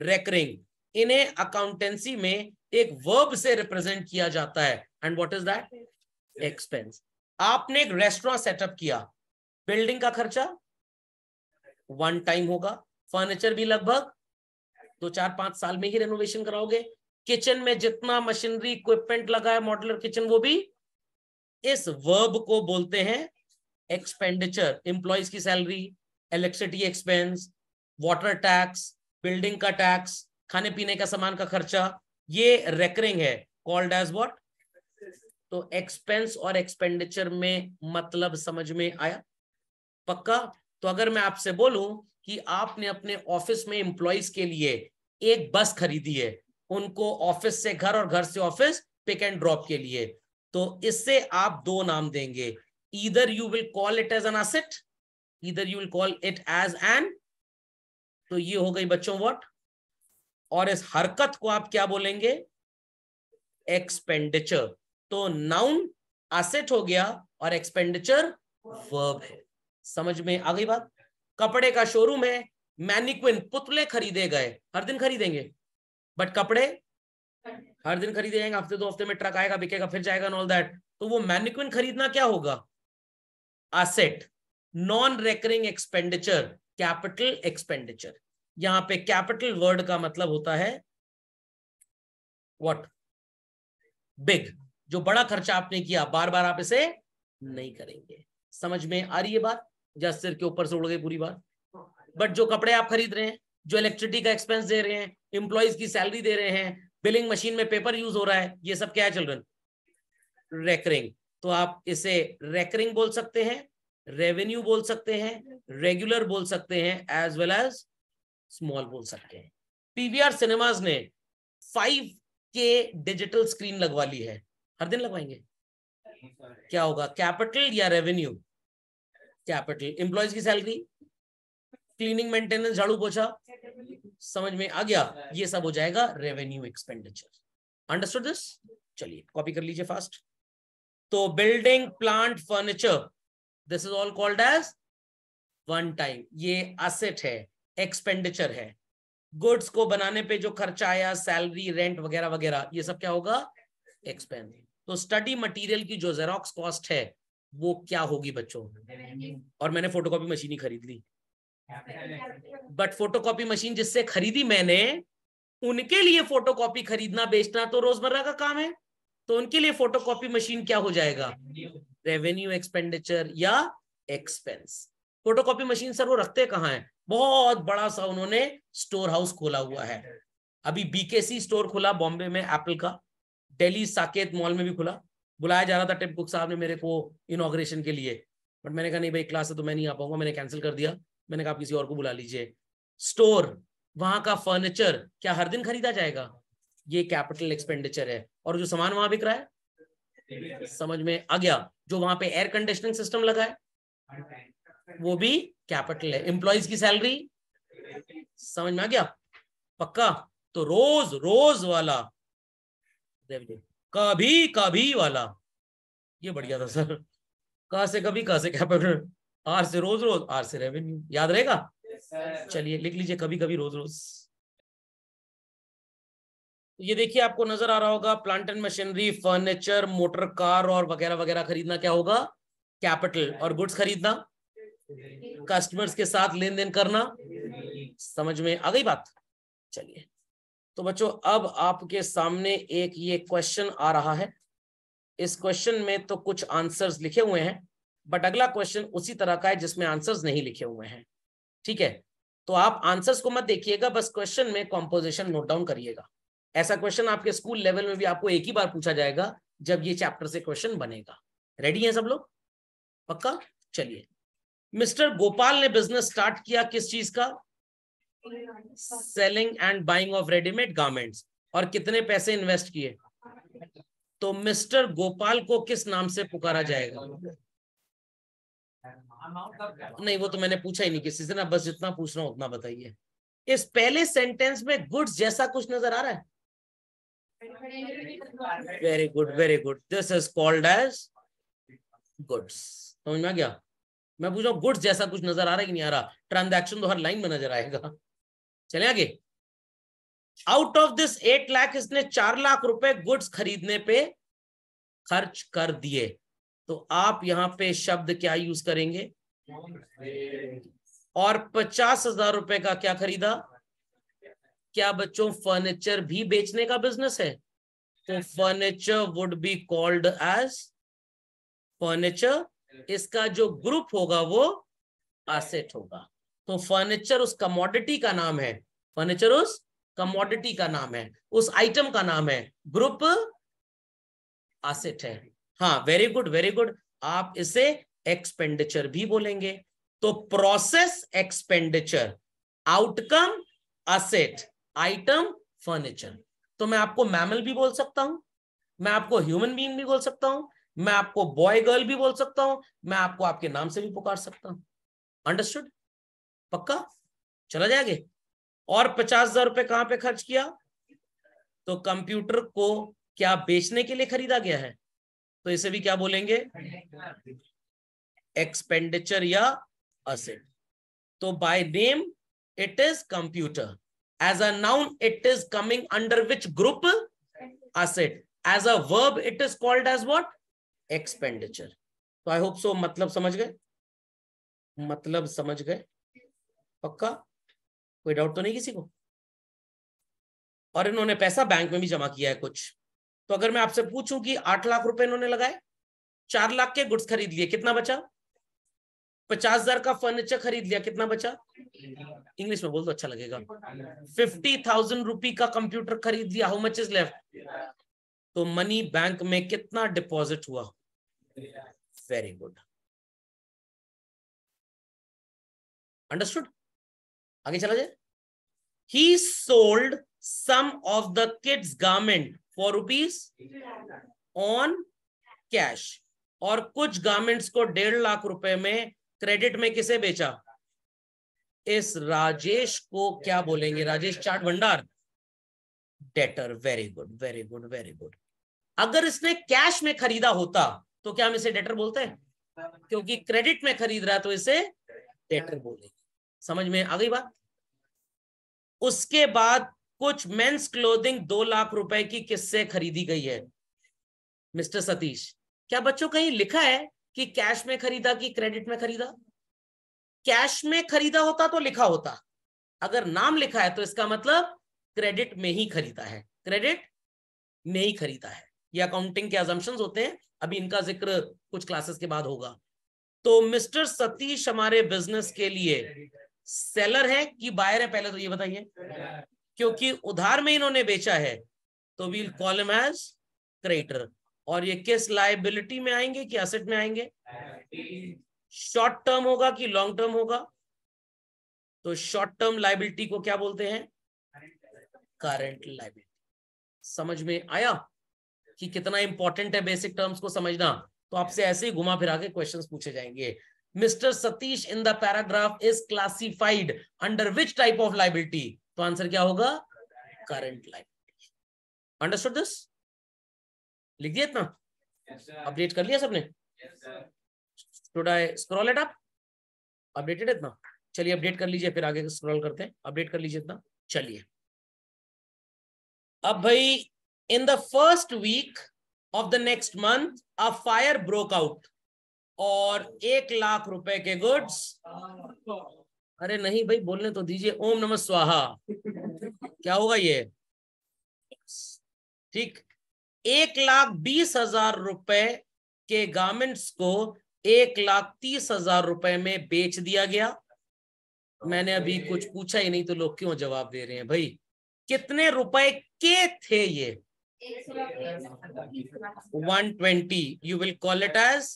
रेकरिंग इन्हें अकाउंटेंसी में एक वर्ब से रिप्रेजेंट किया जाता है and what is that expense आपने एक रेस्टोरेंट सेटअप किया बिल्डिंग का खर्चा वन टाइम होगा फर्नीचर भी लगभग दो चार पांच साल में ही रेनोवेशन कराओगे किचन में जितना मशीनरी इक्विपमेंट लगा है मॉडलर किचन वो भी इस वर्ब को बोलते हैं एक्सपेंडिचर एम्प्लॉयज की salary electricity expense water tax building का टैक्स खाने पीने का सामान का खर्चा ये रेकरिंग है कॉल्ड एज वॉट तो एक्सपेंस और एक्सपेंडिचर में मतलब समझ में आया पक्का तो अगर मैं आपसे बोलूं कि आपने अपने ऑफिस में इंप्लॉइज के लिए एक बस खरीदी है उनको ऑफिस से घर और घर से ऑफिस पिक एंड ड्रॉप के लिए तो इससे आप दो नाम देंगे इधर you will call it as an asset इधर you will call it as an तो ये हो गई बच्चों व्हाट और इस हरकत को आप क्या बोलेंगे एक्सपेंडिचर तो नाउन एसेट हो गया और एक्सपेंडिचर वर्ब है समझ में आ गई बात कपड़े का शोरूम है मैनिक्विन पुतले खरीदे गए हर दिन खरीदेंगे बट कपड़े हर दिन खरीदे जाएंगे हफ्ते दो हफ्ते में ट्रक आएगा बिकेगा फिर जाएगा ऑल दैट तो वो मैनिक्विन खरीदना क्या होगा asset non recurring expenditure capital expenditure यहां पे कैपिटल वर्ड का मतलब होता है व्हाट बिग जो बड़ा खर्चा आपने किया बार बार आप इसे नहीं करेंगे समझ में आ रही है बात जस्ट सिर के ऊपर से उड़ गई पूरी बात बट हाँ। जो कपड़े आप खरीद रहे हैं जो इलेक्ट्रिसिटी का एक्सपेंस दे रहे हैं इंप्लॉइज की सैलरी दे रहे हैं बिलिंग मशीन में पेपर यूज हो रहा है ये सब क्या है चिल्ड्रन रेकरिंग तो आप इसे रेकरिंग बोल सकते हैं रेवेन्यू बोल सकते हैं रेगुलर बोल सकते हैं एज वेल एज स्मॉल बोल सकते हैं पीवीआर सिनेमाज ने फाइव के डिजिटल स्क्रीन लगवा ली है हर दिन लगवाएंगे क्या होगा कैपिटल या रेवेन्यू कैपिटल एम्प्लॉयज की सैलरी क्लीनिंग मेंटेनेंस झाड़ू पोछा समझ में आ गया ये सब हो जाएगा रेवेन्यू एक्सपेंडिचर अंडरस्टूड दिस चलिए कॉपी कर लीजिए फास्ट तो building plant furniture this is all called as one time ये असेट है एक्सपेंडिचर है गुड्स को बनाने पे जो खर्चा आया सैलरी रेंट वगैरह वगैरह ये सब क्या होगा एक्सपेंड तो स्टडी मटेरियल की जो जेरोक्स कॉस्ट है वो क्या होगी बच्चों और मैंने फोटोकॉपी मशीन ही खरीद ली बट फोटोकॉपी मशीन जिससे खरीदी मैंने उनके लिए फोटोकॉपी खरीदना बेचना तो रोजमर्रा का काम है तो उनके लिए फोटोकॉपी मशीन क्या हो जाएगा रेवेन्यू एक्सपेंडिचर या एक्सपेंस फोटोकॉपी मशीन सर वो रखते कहाँ है बहुत बड़ा सा उन्होंने स्टोर हाउस खोला हुआ है अभी बीकेसी स्टोर खुला बॉम्बे में एप्पल का दिल्ली साकेत मॉल में भी खुला बुलाया जा रहा था टिप साहब ने मेरे को इनोग्रेशन के लिए बट मैंने कहा नहीं भाई क्लास है तो मैं नहीं आ पाऊंगा मैंने कैंसिल कर दिया मैंने कहा आप किसी और को बुला लीजिए स्टोर वहां का फर्नीचर क्या हर दिन खरीदा जाएगा ये कैपिटल एक्सपेंडिचर है और जो सामान वहां बिक रहा है समझ में आ गया जो वहां पे एयर कंडीशनिंग सिस्टम लगा है वो भी कैपिटल है एम्प्लॉयज की सैलरी समझ में आ गया पक्का तो रोज रोज वाला कभी कभी वाला ये बढ़िया था सर कहा से कभी कहा से कैपिटल आर से रोज रोज आर से रेवेन्यू याद रहेगा yes, चलिए लिख लीजिए कभी कभी रोज रोज तो ये देखिए आपको नजर आ रहा होगा plant and machinery furniture motor car और वगैरह वगैरह खरीदना क्या होगा कैपिटल और गुड्स खरीदना कस्टमर्स के साथ लेन देन करना समझ में आ गई बात चलिए तो बच्चों अब आपके सामने एक ये क्वेश्चन आ रहा है इस क्वेश्चन में तो कुछ आंसर्स लिखे हुए हैं बट अगला क्वेश्चन उसी तरह का है जिसमें आंसर्स नहीं लिखे हुए हैं ठीक है तो आप आंसर्स को मत देखिएगा बस क्वेश्चन में कॉम्पोजिशन नोट डाउन करिएगा ऐसा क्वेश्चन आपके स्कूल लेवल में भी आपको एक ही बार पूछा जाएगा जब ये चैप्टर से क्वेश्चन बनेगा रेडी है सब लोग पक्का चलिए मिस्टर गोपाल ने बिजनेस स्टार्ट किया किस चीज का selling and buying of readymade garments और कितने पैसे इन्वेस्ट किए तो मिस्टर गोपाल को किस नाम से पुकारा जाएगा नहीं वो तो मैंने पूछा ही नहीं किसी से ना बस जितना पूछ रहा हूं उतना बताइए इस पहले सेंटेंस में गुड्स जैसा कुछ नजर आ रहा है very good very good this is called as goods समझ में आ गया मैं पूछ रहा हूँ गुड्स जैसा कुछ नजर आ रहा है कि नहीं आ रहा ट्रांजेक्शन तो हर लाइन में नजर आएगा चले आगे out of this eight lakh इसने चार लाख रुपए गुड्स खरीदने पे खर्च कर दिए तो आप यहाँ पे शब्द क्या यूज करेंगे और पचास हजार रुपए का क्या खरीदा क्या बच्चों फर्नीचर भी बेचने का बिजनेस है तो furniture would be called as furniture इसका जो ग्रुप होगा वो एसेट होगा तो फर्नीचर उस कमोडिटी का नाम है फर्नीचर उस कमोडिटी का नाम है उस आइटम का नाम है ग्रुप एसेट है हाँ वेरी गुड वेरी गुड आप इसे एक्सपेंडिचर भी बोलेंगे तो process expenditure outcome asset item furniture तो मैं आपको मैमल भी बोल सकता हूं मैं आपको ह्यूमन बींग भी बोल सकता हूं मैं आपको बॉय गर्ल भी बोल सकता हूं मैं आपको आपके नाम से भी पुकार सकता हूं अंडरस्टूड पक्का चला जाएंगे और पचास हजार रुपए कहां पे खर्च किया तो कंप्यूटर को क्या बेचने के लिए खरीदा गया है तो इसे भी क्या बोलेंगे एक्सपेंडिचर या असेट तो by name it is computer as a noun it is coming under which group asset as a verb it is called as what expenditure तो आई होप सो मतलब समझ गए मतलब समझ गए पक्का कोई डाउट तो नहीं किसी को और इन्होंने पैसा बैंक में भी जमा किया है कुछ तो अगर मैं आपसे पूछूं कि आठ लाख रुपए इन्होंने लगाए चार लाख के गुड्स खरीद लिए कितना बचा पचास हजार का फर्नीचर खरीद लिया कितना बचा इंग्लिश में बोल तो अच्छा लगेगा फिफ्टी थाउजेंड रुपी का कंप्यूटर खरीद लिया हाउ मच इज लेफ्ट तो मनी बैंक में कितना डिपॉजिट हुआ वेरी गुड अंडरस्टूड आगे चला जाए he sold some of the kids garment for rupees on cash और कुछ गार्मेंट्स को डेढ़ लाख रुपए में क्रेडिट में किसे बेचा इस राजेश को क्या बोलेंगे Rajesh Chaat Bhandar debtor very good very good very good अगर इसने कैश में खरीदा होता तो क्या हम इसे डेटर बोलते हैं क्योंकि क्रेडिट में खरीद रहा है तो इसे डेटर बोलेंगे समझ में आ गई बात उसके बाद कुछ मेंस क्लोथिंग दो लाख रुपए की किससे खरीदी गई है मिस्टर सतीश क्या बच्चों कहीं लिखा है कि कैश में खरीदा कि क्रेडिट में खरीदा कैश में खरीदा होता तो लिखा होता अगर नाम लिखा है तो इसका मतलब क्रेडिट में ही खरीदा है क्रेडिट में ही खरीदा है ये अकाउंटिंग के एजम्पन होते हैं अभी इनका जिक्र कुछ क्लासेस के बाद होगा तो मिस्टर सतीश हमारे बिजनेस के लिए सेलर है कि बायर है पहले तो ये बताइए क्योंकि उधार में इन्होंने बेचा है तो वील कॉल एज क्रेडिटर और ये किस लाइबिलिटी में आएंगे कि असेट में आएंगे शॉर्ट टर्म होगा कि लॉन्ग टर्म होगा तो शॉर्ट टर्म लाइबिलिटी को क्या बोलते हैं करंट लाइबिलिटी समझ में आया कि कितना इंपॉर्टेंट है बेसिक टर्म्स को समझना तो आपसे ऐसे ही घुमा फिरा के क्वेश्चन पूछे जाएंगे mister Satish in the paragraph is classified under which type of liability तो आंसर क्या होगा करंट लाइबिलिटी अंडरस्टूड दिस लिख दिया इतना अपडेट yes, कर लिया सबने स्क्रॉल एट अपडेटेड इतना चलिए अपडेट कर लीजिए फिर आगे स्क्रॉल करते हैं अपडेट कर लीजिए इतना चलिए अब भाई in the first week of the next month a fire broke out और एक लाख रुपए के गुड्स अरे नहीं भाई बोलने तो दीजिए ओम नमः स्वाहा क्या होगा ये ठीक एक लाख बीस हजार रुपए के गार्मेंट्स को एक लाख तीस हजार रुपए में बेच दिया गया मैंने अभी कुछ पूछा ही नहीं तो लोग क्यों जवाब दे रहे हैं भाई कितने रुपए के थे ये one twenty you will call it as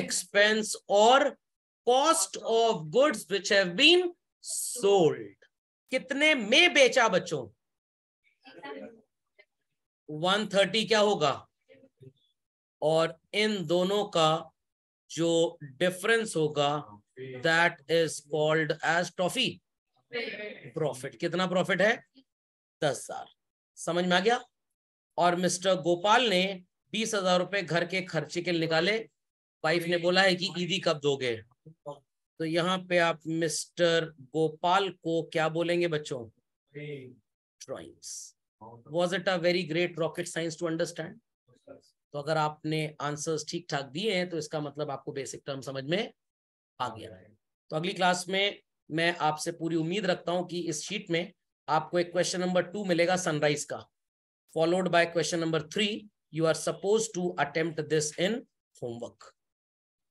expense और cost of goods which have been sold कितने में बेचा बच्चों वन थर्टी क्या होगा और इन दोनों का जो डिफरेंस होगा that is called as trophy profit कितना प्रॉफिट है दस हजार समझ में आ गया और मिस्टर गोपाल ने बीस हजार रुपए घर के खर्चे के निकाले वाइफ ने बोला है कि ईदी कब दोगे तो यहाँ पे आप मिस्टर गोपाल को क्या बोलेंगे बच्चों drawings was it a very great rocket science to understand तो अगर आपने आंसर्स ठीक ठाक दिए हैं तो इसका मतलब आपको बेसिक टर्म समझ में आ गया तो अगली क्लास में मैं आपसे पूरी उम्मीद रखता हूं कि इस शीट में आपको एक क्वेश्चन नंबर टू मिलेगा सनराइज का followed by question number three you are suppose to attempt this in homework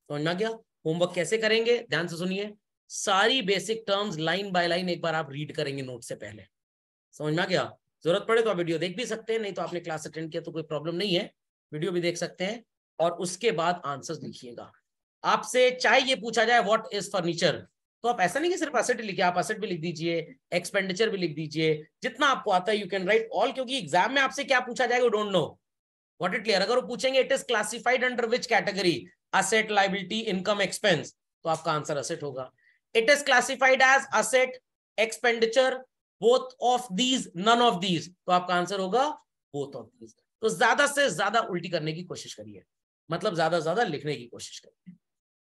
समझना गया होमवर्क कैसे करेंगे ध्यान से सुनिए सारी basic terms line by line एक बार आप रीड करेंगे नोट से पहले समझ में आ गया जरूरत पड़े तो आप वीडियो देख भी सकते हैं नहीं तो आपने क्लास अटेंड किया तो कोई प्रॉब्लम नहीं है वीडियो भी देख सकते हैं और उसके बाद आंसर लिखिएगा आपसे चाहे ये पूछा जाए वॉट इज फर्नीचर तो आप ऐसा नहीं कि सिर्फ असेट लिखे आप असेट भी लिख दीजिए एक्सपेंडिचर भी लिख दीजिए जितना आपको आता है यू कैन राइट ऑल क्योंकि एग्जाम में आपसे क्या पूछा जाएगा don't know what it clear अगर वो पूछेंगे it is classified under which category asset liability income expense तो आपका आंसर असेट होगा it is classified as asset expenditure both of these none of these तो आपका आंसर होगा बोथ ऑफ दीज तो ज्यादा से ज्यादा उल्टी करने की कोशिश करिए मतलब ज्यादा ज्यादा लिखने की कोशिश करिए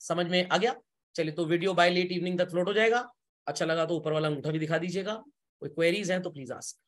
समझ में आ गया चलिए तो वीडियो बाय लेट इवनिंग तक फ्लोट हो जाएगा अच्छा लगा तो ऊपर वाला अंगूठा भी दिखा दीजिएगा कोई क्वेरीज हैं तो प्लीज आस्क